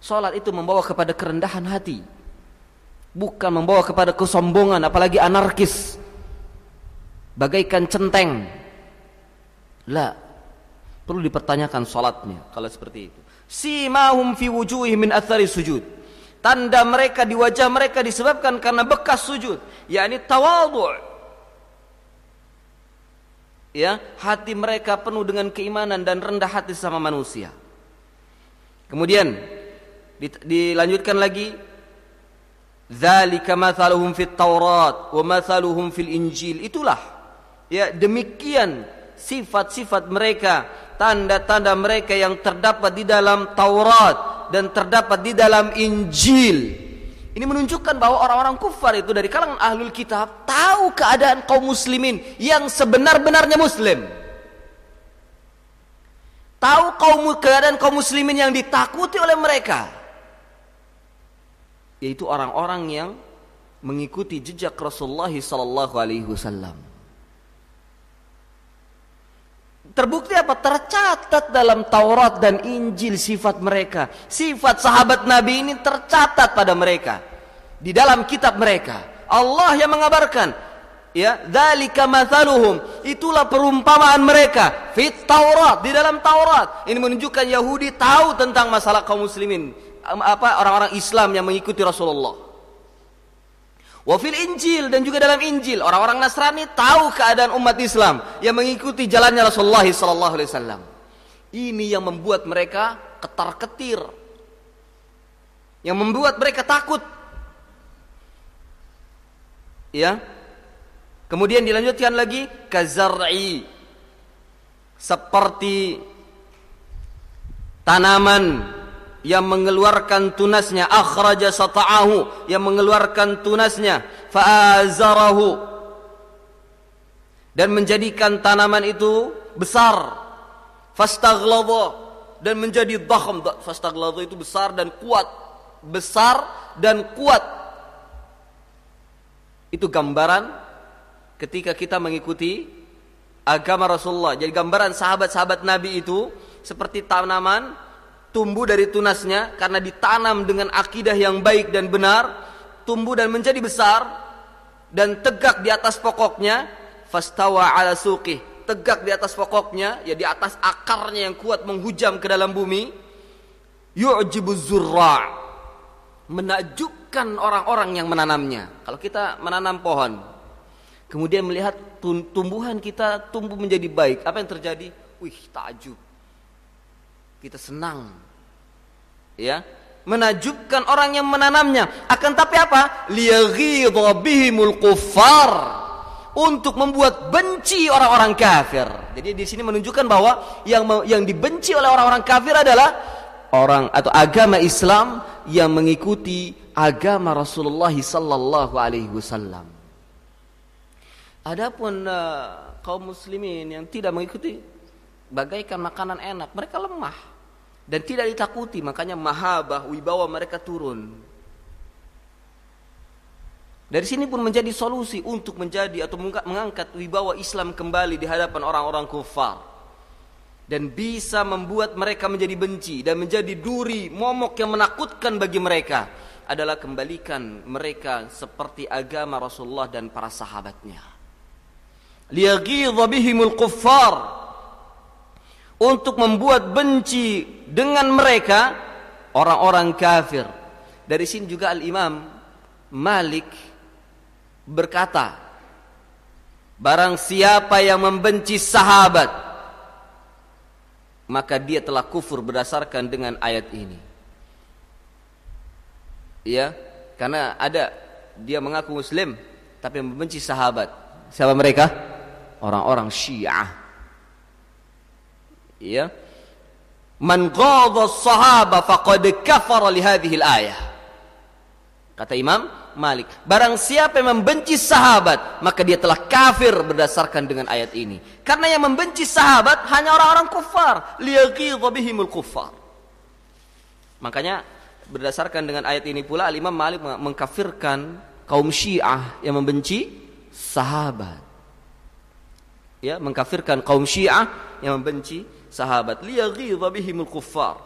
A: salat itu membawa kepada kerendahan hati bukan membawa kepada kesombongan apalagi anarkis bagaikan centeng lah, perlu dipertanyakan salatnya kalau seperti itu simahum fi wujuhi min athari sujud tanda mereka di wajah mereka disebabkan karena bekas sujud yakni tawadhu' ya hati mereka penuh dengan keimanan dan rendah hati sama manusia Kemudian dilanjutkan lagi Zalika mathaluhum fit Taurat wa mathaluhum fil Injil. Itulah ya demikian sifat-sifat mereka, tanda-tanda mereka yang terdapat di dalam Taurat dan terdapat di dalam Injil. Ini menunjukkan bahwa orang-orang kufar itu dari kalangan ahlul kitab tahu keadaan kaum muslimin yang sebenar-benarnya muslim. Tahu kaum keadaan kaum muslimin yang ditakuti oleh mereka. Yaitu orang-orang yang mengikuti jejak Rasulullah sallallahu alaihi wasallam. Terbukti apa? Tercatat dalam Taurat dan Injil sifat mereka. Sifat sahabat Nabi ini tercatat pada mereka. Di dalam kitab mereka. Allah yang mengabarkan ya dalika mathaluhum itulah perumpamaan mereka fit Taurat di dalam Taurat ini menunjukkan Yahudi tahu tentang masalah kaum muslimin apa orang-orang Islam yang mengikuti Rasulullah wafil Injil dan juga dalam Injil orang-orang Nasrani tahu keadaan umat Islam yang mengikuti jalannya Rasulullah sallallahu alaihi wasallam ini yang membuat mereka ketar-ketir yang membuat mereka takut ya Kemudian dilanjutkan lagi kazar'i seperti tanaman yang mengeluarkan tunasnya akhraja sata'ahu yang mengeluarkan tunasnya fa'azarahu dan menjadikan tanaman itu besar fastaghlaba dan menjadi dhakham fastaghlaba itu besar dan kuat besar dan kuat itu gambaran ketika kita mengikuti agama Rasulullah. Jadi gambaran sahabat-sahabat Nabi itu seperti tanaman tumbuh dari tunasnya karena ditanam dengan akidah yang baik dan benar, tumbuh dan menjadi besar dan tegak di atas pokoknya fastawa ala suqih, tegak di atas pokoknya ya di atas akarnya yang kuat menghujam ke dalam bumi yu'jibuz zurra menakjubkan orang-orang yang menanamnya. Kalau kita menanam pohon, Kemudian melihat tumbuhan kita tumbuh menjadi baik. Apa yang terjadi? Wih, takjub. Kita senang. Ya, menajubkan orang yang menanamnya. Akan tapi apa? Liyaghidha bihimul kuffar untuk membuat benci orang-orang kafir. Jadi di sini menunjukkan bahwa yang yang dibenci oleh orang-orang kafir adalah orang atau agama Islam yang mengikuti agama Rasulullah sallallahu alaihi wasallam. Adapun uh, kaum muslimin yang tidak mengikuti bagaikan makanan enak, mereka lemah dan tidak ditakuti, makanya mahabah wibawa mereka turun. Dari sini pun menjadi solusi untuk menjadi atau mengangkat wibawa Islam kembali di hadapan orang-orang kufar dan bisa membuat mereka menjadi benci dan menjadi duri momok yang menakutkan bagi mereka adalah kembalikan mereka seperti agama Rasulullah dan para sahabatnya liyaghidha bihimul kuffar untuk membuat benci dengan mereka orang-orang kafir. Dari sini juga Al-Imam Malik berkata, barang siapa yang membenci sahabat, maka dia telah kufur berdasarkan dengan ayat ini. Ya, karena ada dia mengaku muslim tapi membenci sahabat. Siapa mereka? orang-orang Syiah. Ya. Man ghadha sahaba faqad kafara li hadhihi ayah Kata Imam Malik, barang siapa yang membenci sahabat, maka dia telah kafir berdasarkan dengan ayat ini. Karena yang membenci sahabat hanya orang-orang kufar, liyaghidha bihimul kufar. Makanya berdasarkan dengan ayat ini pula Imam Malik mengkafirkan kaum Syiah yang membenci sahabat ya mengkafirkan kaum Syiah yang membenci sahabat liyaghidha bihimul kuffar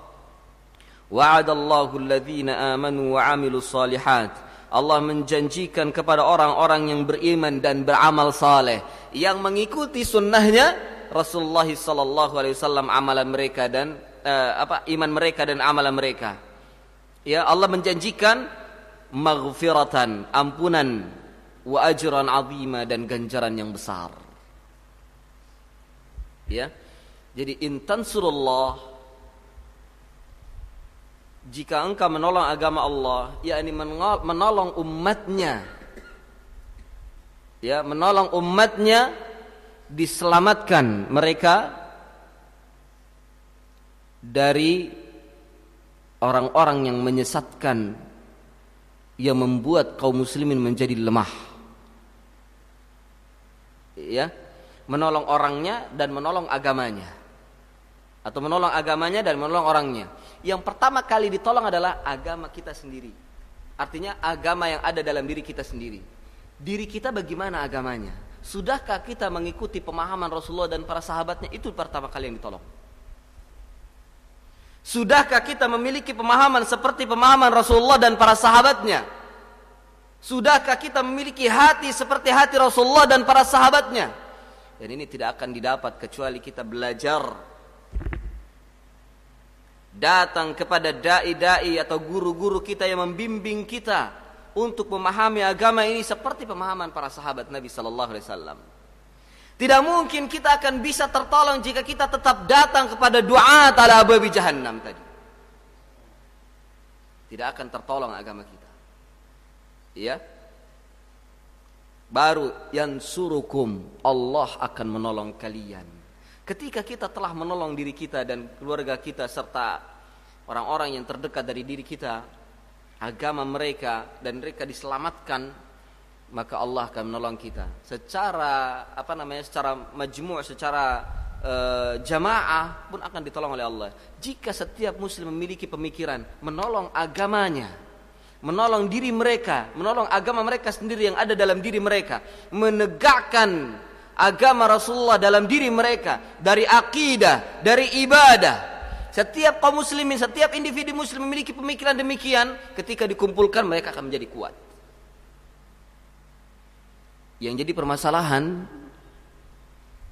A: wa'adallahu alladhina amanu wa 'amilus salihat Allah menjanjikan kepada orang-orang yang beriman dan beramal saleh yang mengikuti sunnahnya Rasulullah sallallahu alaihi wasallam amalan mereka dan uh, apa iman mereka dan amalan mereka ya Allah menjanjikan maghfiratan ampunan wa ajran azima dan ganjaran yang besar Ya. Jadi intansurullah jika engkau menolong agama Allah, ini menolong umatnya, ya menolong umatnya diselamatkan mereka dari orang-orang yang menyesatkan yang membuat kaum muslimin menjadi lemah. Ya menolong orangnya dan menolong agamanya atau menolong agamanya dan menolong orangnya. Yang pertama kali ditolong adalah agama kita sendiri. Artinya agama yang ada dalam diri kita sendiri. Diri kita bagaimana agamanya? Sudahkah kita mengikuti pemahaman Rasulullah dan para sahabatnya itu pertama kali yang ditolong? Sudahkah kita memiliki pemahaman seperti pemahaman Rasulullah dan para sahabatnya? Sudahkah kita memiliki hati seperti hati Rasulullah dan para sahabatnya? dan ini tidak akan didapat kecuali kita belajar datang kepada dai-dai atau guru-guru kita yang membimbing kita untuk memahami agama ini seperti pemahaman para sahabat Nabi Shallallahu Alaihi Wasallam. Tidak mungkin kita akan bisa tertolong jika kita tetap datang kepada doa ala babi jahannam tadi. Tidak akan tertolong agama kita. Ya, baru yang surukum Allah akan menolong kalian. Ketika kita telah menolong diri kita dan keluarga kita serta orang-orang yang terdekat dari diri kita, agama mereka dan mereka diselamatkan, maka Allah akan menolong kita. Secara apa namanya? Secara majmu', secara eh, jamaah pun akan ditolong oleh Allah. Jika setiap muslim memiliki pemikiran menolong agamanya, menolong diri mereka, menolong agama mereka sendiri yang ada dalam diri mereka, menegakkan agama Rasulullah dalam diri mereka dari akidah, dari ibadah. Setiap kaum muslimin, setiap individu muslim memiliki pemikiran demikian, ketika dikumpulkan mereka akan menjadi kuat. Yang jadi permasalahan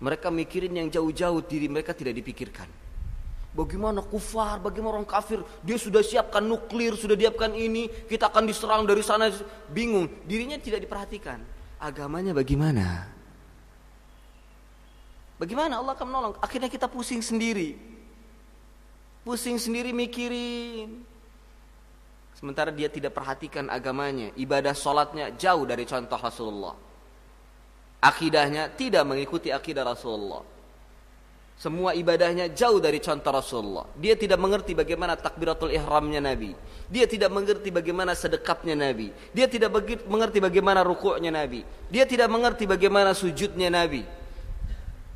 A: mereka mikirin yang jauh-jauh diri mereka tidak dipikirkan. Bagaimana kufar, bagaimana orang kafir Dia sudah siapkan nuklir, sudah siapkan ini Kita akan diserang dari sana Bingung, dirinya tidak diperhatikan Agamanya bagaimana? Bagaimana Allah akan menolong? Akhirnya kita pusing sendiri Pusing sendiri mikirin Sementara dia tidak perhatikan agamanya Ibadah sholatnya jauh dari contoh Rasulullah Akidahnya tidak mengikuti akidah Rasulullah semua ibadahnya jauh dari contoh Rasulullah. Dia tidak mengerti bagaimana takbiratul ihramnya Nabi. Dia tidak mengerti bagaimana sedekapnya Nabi. Dia tidak mengerti bagaimana rukuknya Nabi. Dia tidak mengerti bagaimana sujudnya Nabi.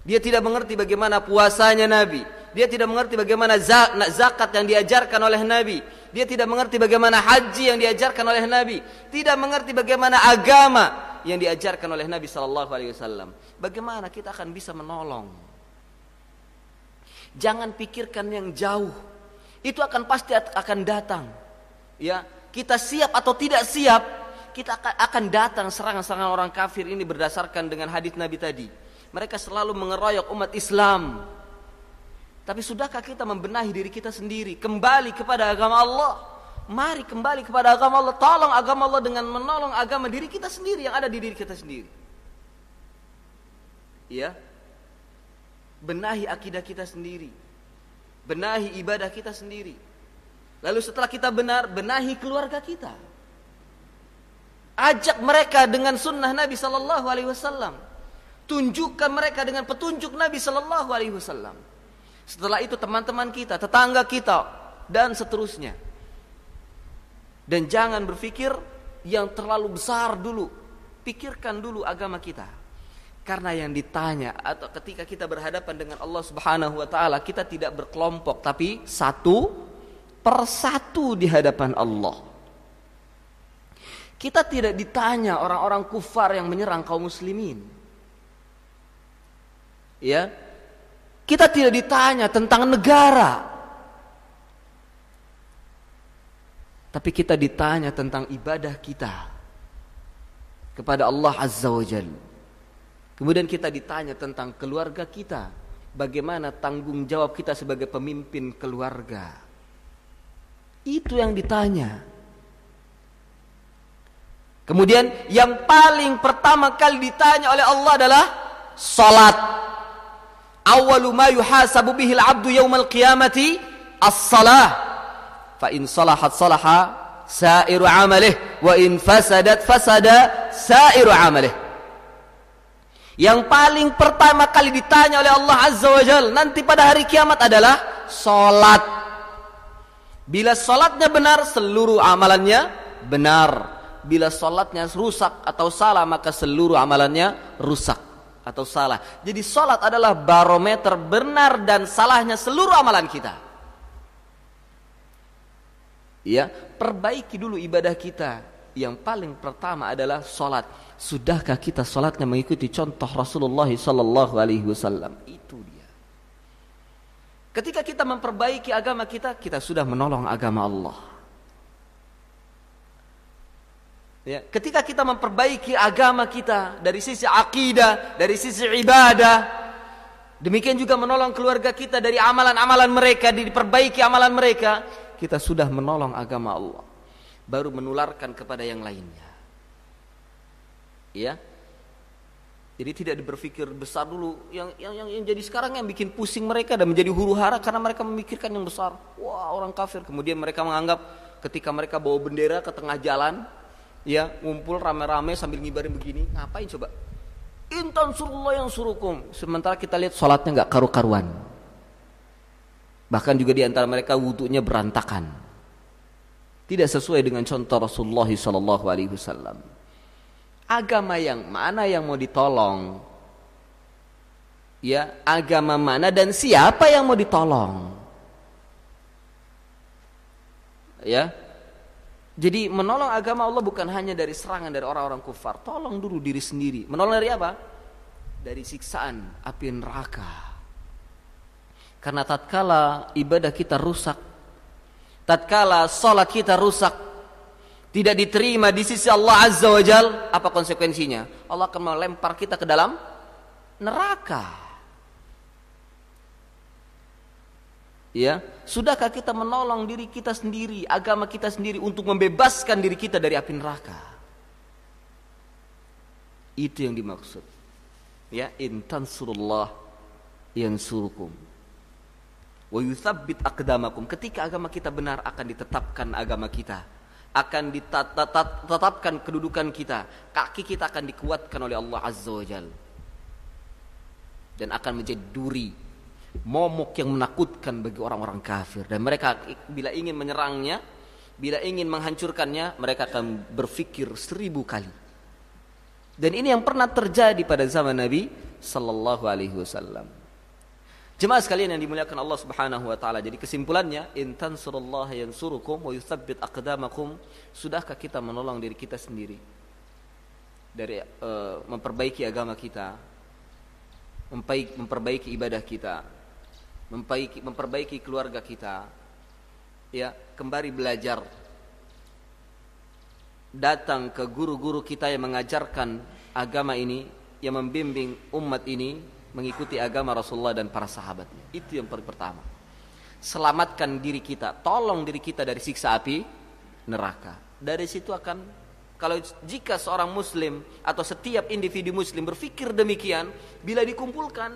A: Dia tidak mengerti bagaimana puasanya Nabi. Dia tidak mengerti bagaimana zakat yang diajarkan oleh Nabi. Dia tidak mengerti bagaimana haji yang diajarkan oleh Nabi. Tidak mengerti bagaimana agama yang diajarkan oleh Nabi Shallallahu Alaihi Wasallam. Bagaimana kita akan bisa menolong? Jangan pikirkan yang jauh. Itu akan pasti akan datang. Ya, kita siap atau tidak siap, kita akan datang serangan-serangan orang kafir ini berdasarkan dengan hadis Nabi tadi. Mereka selalu mengeroyok umat Islam. Tapi sudahkah kita membenahi diri kita sendiri, kembali kepada agama Allah? Mari kembali kepada agama Allah. Tolong agama Allah dengan menolong agama diri kita sendiri yang ada di diri kita sendiri. Ya, benahi akidah kita sendiri, benahi ibadah kita sendiri. Lalu setelah kita benar, benahi keluarga kita. Ajak mereka dengan sunnah Nabi Shallallahu Alaihi Wasallam. Tunjukkan mereka dengan petunjuk Nabi Shallallahu Alaihi Wasallam. Setelah itu teman-teman kita, tetangga kita, dan seterusnya. Dan jangan berpikir yang terlalu besar dulu. Pikirkan dulu agama kita. Karena yang ditanya atau ketika kita berhadapan dengan Allah Subhanahu wa taala, kita tidak berkelompok tapi satu persatu di hadapan Allah. Kita tidak ditanya orang-orang kufar yang menyerang kaum muslimin. Ya. Kita tidak ditanya tentang negara. Tapi kita ditanya tentang ibadah kita kepada Allah Azza wa Jalla Kemudian kita ditanya tentang keluarga kita, bagaimana tanggung jawab kita sebagai pemimpin keluarga. Itu yang ditanya. Kemudian yang paling pertama kali ditanya oleh Allah adalah salat. Awwalu ma yuhasabu bihil abdu yaumal qiyamati as-salah. Fa in salahat salaha sa'iru amalih wa in fasadat fasada sa'iru amalih. Yang paling pertama kali ditanya oleh Allah Azza wa Jal nanti pada hari kiamat adalah solat. Bila solatnya benar, seluruh amalannya benar. Bila solatnya rusak atau salah, maka seluruh amalannya rusak atau salah. Jadi solat adalah barometer benar dan salahnya seluruh amalan kita. Ya, perbaiki dulu ibadah kita. Yang paling pertama adalah solat Sudahkah kita sholatnya mengikuti contoh Rasulullah Sallallahu Alaihi Wasallam? Itu dia. Ketika kita memperbaiki agama kita, kita sudah menolong agama Allah. Ya, ketika kita memperbaiki agama kita dari sisi akidah, dari sisi ibadah, demikian juga menolong keluarga kita dari amalan-amalan mereka, diperbaiki amalan mereka, kita sudah menolong agama Allah, baru menularkan kepada yang lainnya ya jadi tidak berpikir besar dulu yang, yang yang yang jadi sekarang yang bikin pusing mereka dan menjadi huru hara karena mereka memikirkan yang besar wah orang kafir kemudian mereka menganggap ketika mereka bawa bendera ke tengah jalan ya ngumpul rame-rame sambil ngibarin begini ngapain coba intan surullah yang surukum sementara kita lihat sholatnya nggak karu-karuan bahkan juga di antara mereka wudhunya berantakan tidak sesuai dengan contoh Rasulullah Shallallahu Alaihi Wasallam. Agama yang mana yang mau ditolong? Ya, agama mana dan siapa yang mau ditolong? Ya. Jadi menolong agama Allah bukan hanya dari serangan dari orang-orang kufar. Tolong dulu diri sendiri. Menolong dari apa? Dari siksaan api neraka. Karena tatkala ibadah kita rusak, tatkala sholat kita rusak, tidak diterima di sisi Allah Azza wa Jal, apa konsekuensinya? Allah akan melempar kita ke dalam neraka. Ya, sudahkah kita menolong diri kita sendiri, agama kita sendiri untuk membebaskan diri kita dari api neraka? Itu yang dimaksud. Ya, intan yang yansurukum wa yuthabbit akdamakum. Ketika agama kita benar akan ditetapkan agama kita akan ditetapkan kedudukan kita. Kaki kita akan dikuatkan oleh Allah Azza wa Dan akan menjadi duri. Momok yang menakutkan bagi orang-orang kafir. Dan mereka bila ingin menyerangnya, bila ingin menghancurkannya, mereka akan berfikir seribu kali. Dan ini yang pernah terjadi pada zaman Nabi Sallallahu Alaihi Wasallam. Jemaah sekalian yang dimuliakan Allah Subhanahu wa taala. Jadi kesimpulannya intansurullah yansurukum wa yuthabbit aqdamakum. Sudahkah kita menolong diri kita sendiri? Dari uh, memperbaiki agama kita, memperbaiki, memperbaiki ibadah kita, memperbaiki memperbaiki keluarga kita. Ya, kembali belajar. Datang ke guru-guru kita yang mengajarkan agama ini, yang membimbing umat ini mengikuti agama Rasulullah dan para sahabatnya. Itu yang pertama. Selamatkan diri kita, tolong diri kita dari siksa api neraka. Dari situ akan kalau jika seorang muslim atau setiap individu muslim berpikir demikian, bila dikumpulkan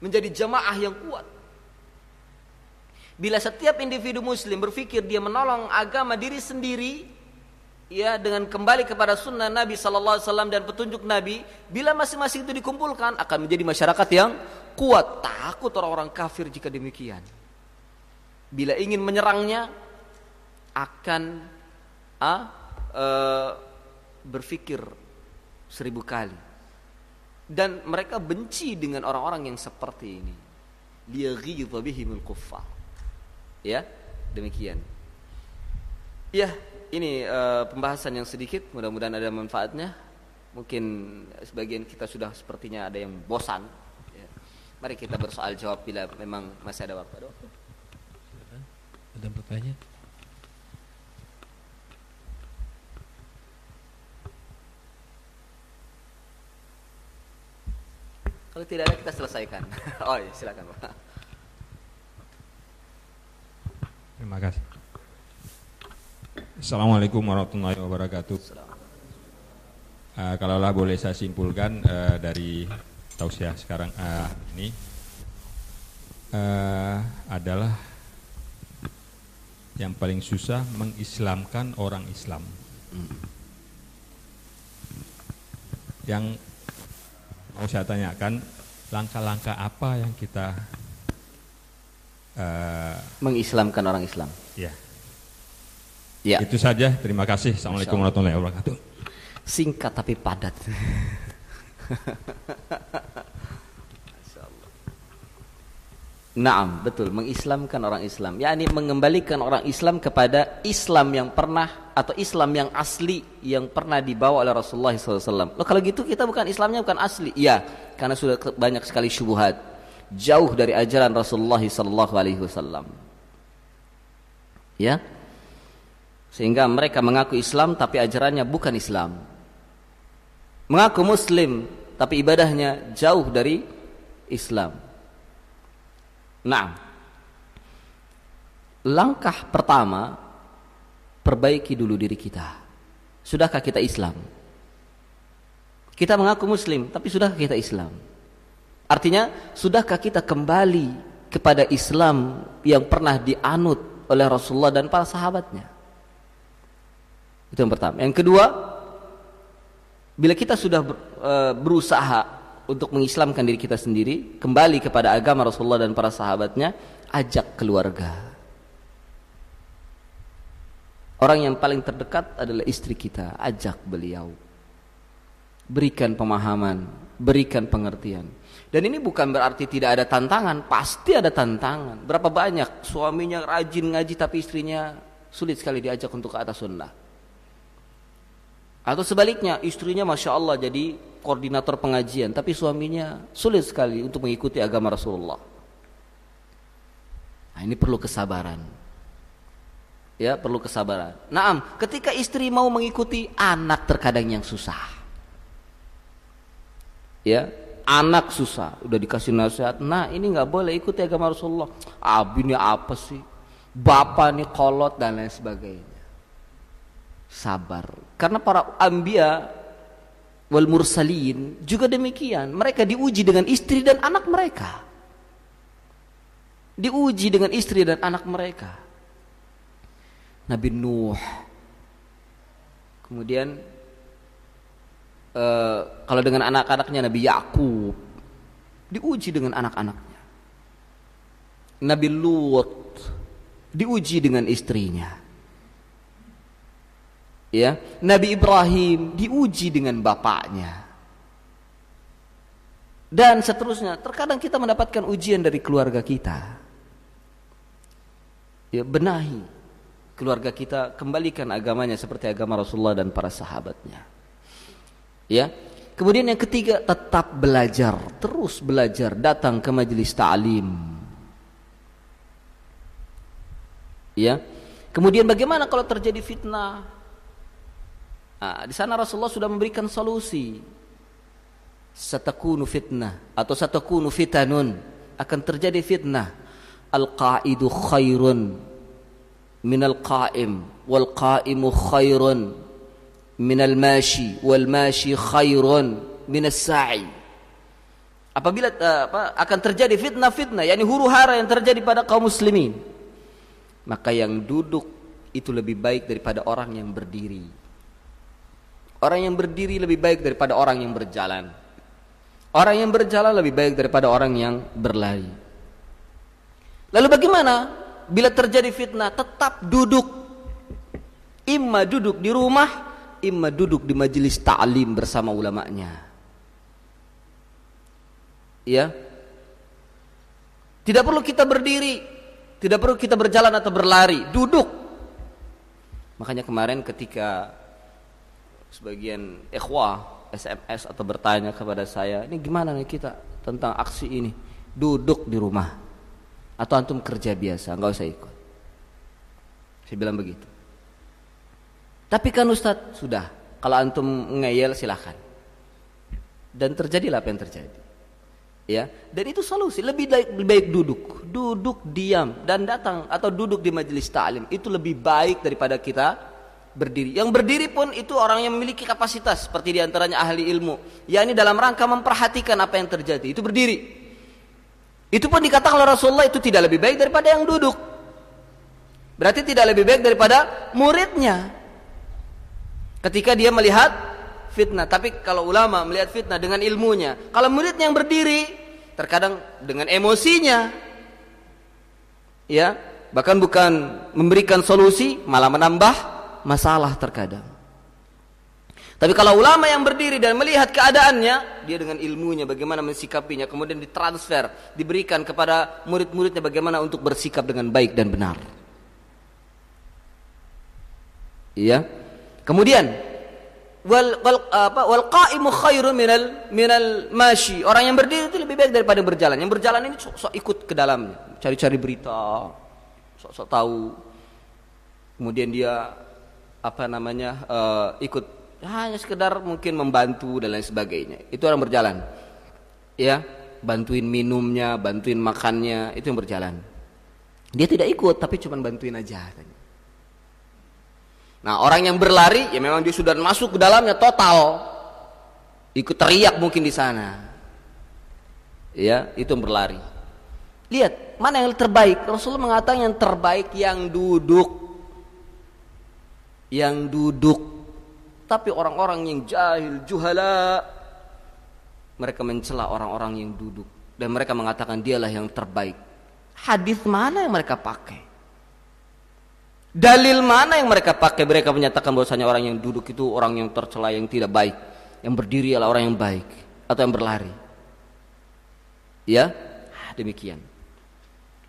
A: menjadi jemaah yang kuat. Bila setiap individu muslim berpikir dia menolong agama diri sendiri, ya dengan kembali kepada sunnah Nabi Shallallahu Alaihi Wasallam dan petunjuk Nabi, bila masing-masing itu dikumpulkan akan menjadi masyarakat yang kuat. Takut orang-orang kafir jika demikian. Bila ingin menyerangnya akan ah, e, eh, berpikir seribu kali. Dan mereka benci dengan orang-orang yang seperti ini. Liyaghidha bihimul kuffar. Ya, demikian. Ya, ini uh, pembahasan yang sedikit, mudah-mudahan ada manfaatnya. Mungkin sebagian kita sudah sepertinya ada yang bosan. Ya. Mari kita bersoal jawab bila memang masih ada waktu. Ada, pertanyaan? Kalau tidak ada kita selesaikan. (laughs) oh, iya, silakan, Pak. Terima kasih. Assalamualaikum warahmatullahi wabarakatuh. Uh, eh, kalaulah boleh saya simpulkan uh, dari tausiah sekarang uh, ini uh, adalah yang paling susah mengislamkan orang Islam. Yang mau saya tanyakan langkah-langkah apa yang kita uh, mengislamkan orang Islam? Ya. Yeah Ya. Itu saja. Terima kasih. Assalamualaikum warahmatullahi wabarakatuh. Singkat tapi padat. (laughs) Naam, betul, mengislamkan orang Islam. Ya, ini mengembalikan orang Islam kepada Islam yang pernah atau Islam yang asli yang pernah dibawa oleh Rasulullah SAW. Loh, kalau gitu kita bukan Islamnya bukan asli. ya karena sudah banyak sekali syubhat. Jauh dari ajaran Rasulullah SAW. Ya, sehingga mereka mengaku Islam tapi ajarannya bukan Islam. Mengaku Muslim tapi ibadahnya jauh dari Islam. Nah, langkah pertama perbaiki dulu diri kita. Sudahkah kita Islam? Kita mengaku Muslim, tapi sudahkah kita Islam? Artinya, sudahkah kita kembali kepada Islam yang pernah dianut oleh Rasulullah dan para sahabatnya? Itu yang pertama. Yang kedua, bila kita sudah e, berusaha untuk mengislamkan diri kita sendiri, kembali kepada agama Rasulullah dan para sahabatnya, ajak keluarga. Orang yang paling terdekat adalah istri kita, ajak beliau. Berikan pemahaman, berikan pengertian. Dan ini bukan berarti tidak ada tantangan, pasti ada tantangan. Berapa banyak suaminya rajin ngaji tapi istrinya sulit sekali diajak untuk ke atas sunnah. Atau sebaliknya, istrinya Masya Allah jadi koordinator pengajian, tapi suaminya sulit sekali untuk mengikuti agama Rasulullah. Nah, ini perlu kesabaran. Ya, perlu kesabaran. nah ketika istri mau mengikuti anak terkadang yang susah. Ya, anak susah, udah dikasih nasihat. Nah, ini nggak boleh ikuti agama Rasulullah. Abi ah, ini apa sih? Bapak ini kolot dan lain sebagainya sabar. Karena para ambia wal mursalin juga demikian. Mereka diuji dengan istri dan anak mereka. Diuji dengan istri dan anak mereka. Nabi Nuh. Kemudian uh, kalau dengan anak-anaknya Nabi Yakub diuji dengan anak-anaknya. Nabi Lut diuji dengan istrinya. Ya, Nabi Ibrahim diuji dengan bapaknya. Dan seterusnya, terkadang kita mendapatkan ujian dari keluarga kita. Ya, benahi keluarga kita, kembalikan agamanya seperti agama Rasulullah dan para sahabatnya. Ya. Kemudian yang ketiga, tetap belajar, terus belajar, datang ke majelis ta'lim. Ya. Kemudian bagaimana kalau terjadi fitnah? Nah, di sana Rasulullah sudah memberikan solusi. Satakunu fitnah atau satakunu fitanun akan terjadi fitnah. Al-qa'idu khairun min al qa'im wal qa'imu khairun min al mashi wal mashi khairun as sa'i. Apabila ah, apa, akan terjadi fitnah-fitnah, yakni huru-hara yang terjadi pada kaum muslimin, maka yang duduk itu lebih baik daripada orang yang berdiri. Orang yang berdiri lebih baik daripada orang yang berjalan. Orang yang berjalan lebih baik daripada orang yang berlari. Lalu bagaimana bila terjadi fitnah? Tetap duduk. Imma duduk di rumah, imma duduk di majelis ta'lim bersama ulama'nya. Ya. Tidak perlu kita berdiri, tidak perlu kita berjalan atau berlari, duduk. Makanya kemarin ketika sebagian ikhwah SMS atau bertanya kepada saya, ini gimana nih kita tentang aksi ini? Duduk di rumah atau antum kerja biasa, nggak usah ikut. Saya bilang begitu. Tapi kan Ustadz sudah, kalau antum ngeyel silahkan. Dan terjadilah apa yang terjadi. Ya, dan itu solusi lebih baik, lebih baik duduk, duduk diam dan datang atau duduk di majelis ta'lim itu lebih baik daripada kita berdiri. Yang berdiri pun itu orang yang memiliki kapasitas seperti diantaranya ahli ilmu. Ya ini dalam rangka memperhatikan apa yang terjadi. Itu berdiri. Itu pun dikatakan oleh Rasulullah itu tidak lebih baik daripada yang duduk. Berarti tidak lebih baik daripada muridnya. Ketika dia melihat fitnah. Tapi kalau ulama melihat fitnah dengan ilmunya. Kalau muridnya yang berdiri, terkadang dengan emosinya. Ya, bahkan bukan memberikan solusi, malah menambah masalah terkadang. Tapi kalau ulama yang berdiri dan melihat keadaannya, dia dengan ilmunya bagaimana mensikapinya, kemudian ditransfer, diberikan kepada murid-muridnya bagaimana untuk bersikap dengan baik dan benar. Iya. Kemudian wal wal apa wal qaimu khairun minal minal mashi. Orang yang berdiri itu lebih baik daripada yang berjalan. Yang berjalan ini sok, sok ikut ke dalamnya, cari-cari berita, sok-sok tahu. Kemudian dia apa namanya uh, ikut hanya sekedar mungkin membantu dan lain sebagainya itu orang berjalan ya bantuin minumnya bantuin makannya itu yang berjalan dia tidak ikut tapi cuma bantuin aja nah orang yang berlari ya memang dia sudah masuk ke dalamnya total ikut teriak mungkin di sana ya itu yang berlari lihat mana yang terbaik Rasulullah mengatakan yang terbaik yang duduk yang duduk. Tapi orang-orang yang jahil, juhala, mereka mencela orang-orang yang duduk dan mereka mengatakan dialah yang terbaik. Hadis mana yang mereka pakai? Dalil mana yang mereka pakai? Mereka menyatakan bahwasanya orang yang duduk itu orang yang tercela, yang tidak baik. Yang berdiri adalah orang yang baik atau yang berlari. Ya, demikian.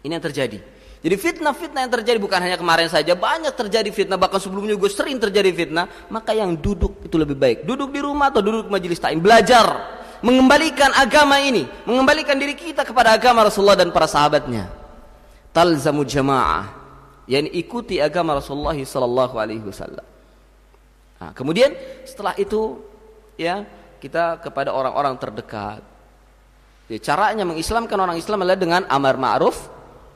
A: Ini yang terjadi. Jadi fitnah-fitnah yang terjadi bukan hanya kemarin saja, banyak terjadi fitnah, bahkan sebelumnya juga sering terjadi fitnah. Maka yang duduk itu lebih baik. Duduk di rumah atau duduk majelis taklim, belajar. Mengembalikan agama ini, mengembalikan diri kita kepada agama Rasulullah dan para sahabatnya. Talzamu jamaah, yakni ikuti agama Rasulullah sallallahu alaihi wasallam. Nah, kemudian setelah itu ya kita kepada orang-orang terdekat. Ya, caranya mengislamkan orang Islam adalah dengan amar ma'ruf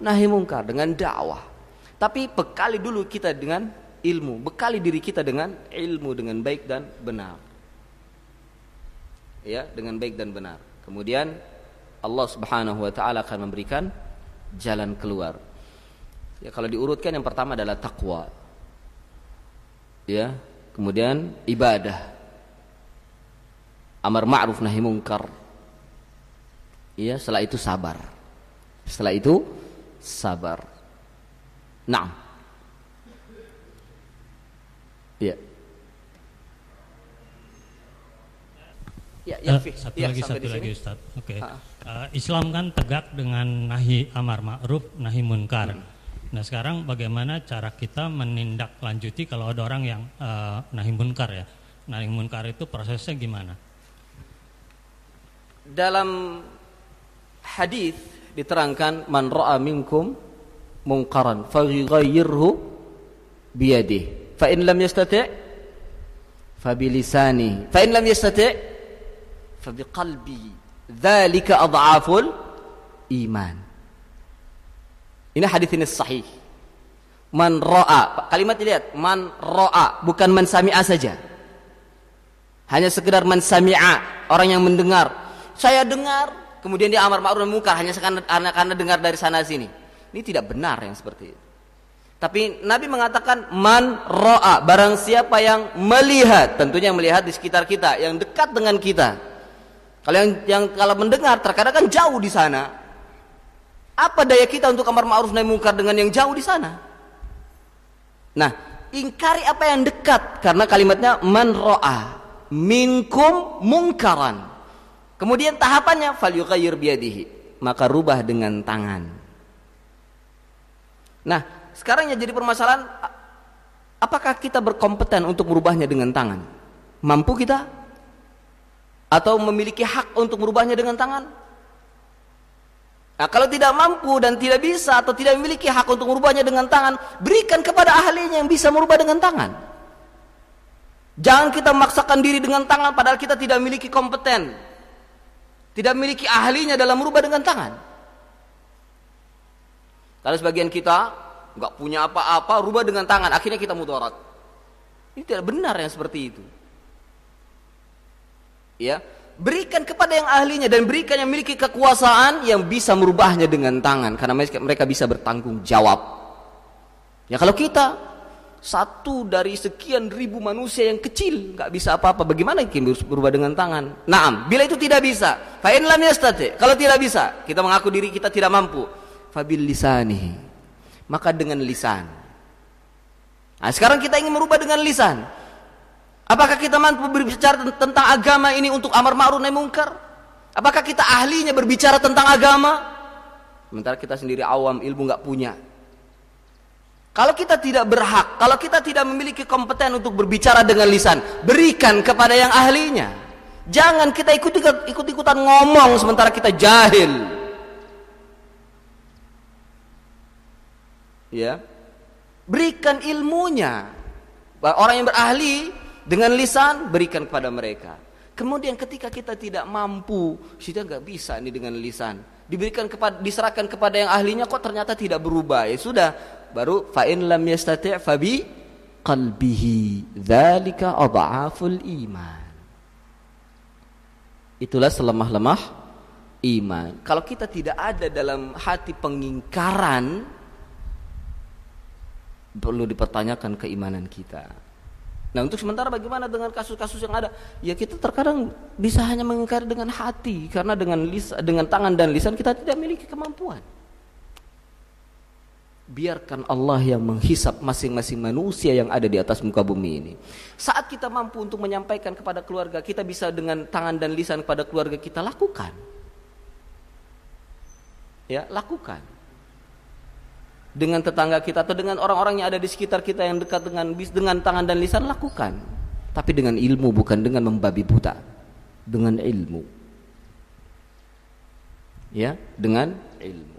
A: nahi mungkar dengan dakwah. Tapi bekali dulu kita dengan ilmu, bekali diri kita dengan ilmu dengan baik dan benar. Ya, dengan baik dan benar. Kemudian Allah Subhanahu wa taala akan memberikan jalan keluar. Ya, kalau diurutkan yang pertama adalah takwa. Ya, kemudian ibadah. Amar ma'ruf nahi mungkar. Ya, setelah itu sabar. Setelah itu sabar. Nah. Ya. Ya, ya, uh, satu ya, lagi satu lagi Ustaz. Oke. Okay. Uh, eh, Islam kan tegak dengan nahi amar ma'ruf, nahi munkar. Hmm. Nah, sekarang bagaimana cara kita menindaklanjuti kalau ada orang yang uh, nahi munkar ya? Nahi munkar itu prosesnya gimana? Dalam hadis diterangkan man ra'a minkum mungkaran faghayirhu biyadih fa in lam yastati' fa bilisani fa in lam yastati' fa biqalbi dzalika adhaful iman ini hadis ini sahih man ra'a kalimat dilihat man ra'a bukan man sami'a saja hanya sekedar man sami'a orang yang mendengar saya dengar kemudian dia amar ma'ruf dan hanya karena, karena dengar dari sana sini. Ini tidak benar yang seperti itu. Tapi Nabi mengatakan man ro'a barang siapa yang melihat tentunya melihat di sekitar kita yang dekat dengan kita. Kalau yang, yang kalau mendengar terkadang kan jauh di sana. Apa daya kita untuk amar ma'ruf nahi munkar dengan yang jauh di sana? Nah, ingkari apa yang dekat karena kalimatnya man ro'a minkum mungkaran. Kemudian tahapannya falyughayyir biyadihi, maka rubah dengan tangan. Nah, sekarang yang jadi permasalahan apakah kita berkompeten untuk merubahnya dengan tangan? Mampu kita? Atau memiliki hak untuk merubahnya dengan tangan? Nah, kalau tidak mampu dan tidak bisa atau tidak memiliki hak untuk merubahnya dengan tangan, berikan kepada ahlinya yang bisa merubah dengan tangan. Jangan kita memaksakan diri dengan tangan padahal kita tidak memiliki kompeten. Tidak memiliki ahlinya dalam merubah dengan tangan. Kalau sebagian kita nggak punya apa-apa, rubah dengan tangan, akhirnya kita mudarat. Ini tidak benar yang seperti itu. Ya, berikan kepada yang ahlinya dan berikan yang memiliki kekuasaan yang bisa merubahnya dengan tangan karena mereka bisa bertanggung jawab. Ya kalau kita satu dari sekian ribu manusia yang kecil nggak bisa apa-apa bagaimana kita berubah dengan tangan nah bila itu tidak bisa fa'in lam kalau tidak bisa kita mengaku diri kita tidak mampu fabil lisani maka dengan lisan nah sekarang kita ingin merubah dengan lisan apakah kita mampu berbicara tentang agama ini untuk amar ma'ruf nahi mungkar apakah kita ahlinya berbicara tentang agama sementara kita sendiri awam ilmu nggak punya kalau kita tidak berhak, kalau kita tidak memiliki kompeten untuk berbicara dengan lisan, berikan kepada yang ahlinya. Jangan kita ikut-ikutan ngomong sementara kita jahil. Ya. Berikan ilmunya. Orang yang berahli dengan lisan berikan kepada mereka. Kemudian ketika kita tidak mampu, kita nggak bisa ini dengan lisan diberikan kepada diserahkan kepada yang ahlinya kok ternyata tidak berubah ya sudah baru fa'in lam yastati' fabi qalbihi dzalika adhaful iman itulah selemah-lemah iman kalau kita tidak ada dalam hati pengingkaran perlu dipertanyakan keimanan kita Nah untuk sementara bagaimana dengan kasus-kasus yang ada? Ya kita terkadang bisa hanya mengingkari dengan hati karena dengan lis dengan tangan dan lisan kita tidak memiliki kemampuan. Biarkan Allah yang menghisap masing-masing manusia yang ada di atas muka bumi ini. Saat kita mampu untuk menyampaikan kepada keluarga kita bisa dengan tangan dan lisan kepada keluarga kita lakukan. Ya lakukan dengan tetangga kita atau dengan orang-orang yang ada di sekitar kita yang dekat dengan bis dengan tangan dan lisan lakukan tapi dengan ilmu bukan dengan membabi buta dengan ilmu ya dengan ilmu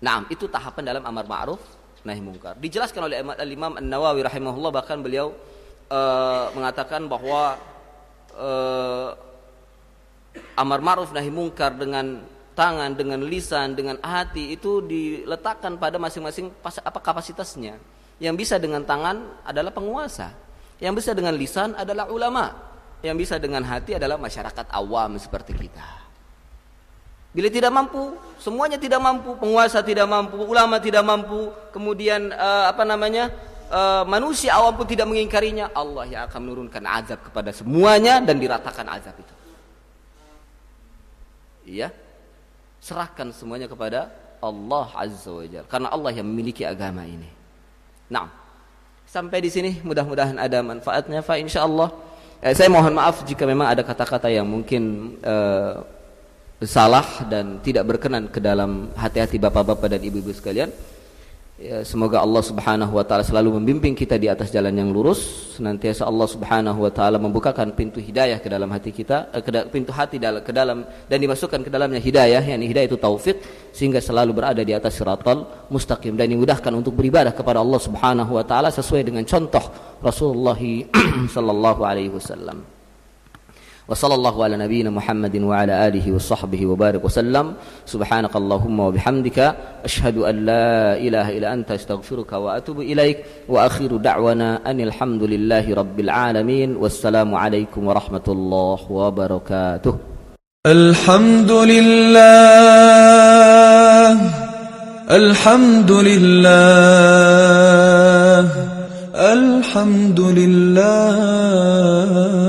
A: nah itu tahapan dalam amar ma'ruf nahi mungkar dijelaskan oleh imam an-nawawi rahimahullah bahkan beliau uh, mengatakan bahwa uh, amar ma'ruf nahi mungkar dengan tangan, dengan lisan, dengan hati itu diletakkan pada masing-masing apa kapasitasnya. Yang bisa dengan tangan adalah penguasa, yang bisa dengan lisan adalah ulama, yang bisa dengan hati adalah masyarakat awam seperti kita. Bila tidak mampu, semuanya tidak mampu, penguasa tidak mampu, ulama tidak mampu, kemudian uh, apa namanya? Uh, manusia awam pun tidak mengingkarinya, Allah yang akan menurunkan azab kepada semuanya dan diratakan azab itu. Iya serahkan semuanya kepada Allah Azza wa Jalla karena Allah yang memiliki agama ini. Nah, sampai di sini mudah-mudahan ada manfaatnya. Fa insya Allah eh, saya mohon maaf jika memang ada kata-kata yang mungkin eh, salah dan tidak berkenan ke dalam hati-hati bapak-bapak dan ibu-ibu sekalian. Ya, semoga Allah Subhanahu wa taala selalu membimbing kita di atas jalan yang lurus. Senantiasa Allah Subhanahu wa taala membukakan pintu hidayah ke dalam hati kita, eh, ke pintu hati dalam, ke dalam dan dimasukkan ke dalamnya hidayah, yakni hidayah itu taufik sehingga selalu berada di atas siratal mustaqim dan dimudahkan untuk beribadah kepada Allah Subhanahu wa taala sesuai dengan contoh Rasulullah (clears throat) sallallahu alaihi wasallam. وصلى الله على نبينا محمد وعلى آله وصحبه وبارك وسلم سبحانك اللهم وبحمدك أشهد أن لا إله إلا أنت استغفرك وأتوب إليك وأخير دعوانا أن الحمد لله رب العالمين والسلام عليكم ورحمة الله وبركاته الحمد لله الحمد لله الحمد لله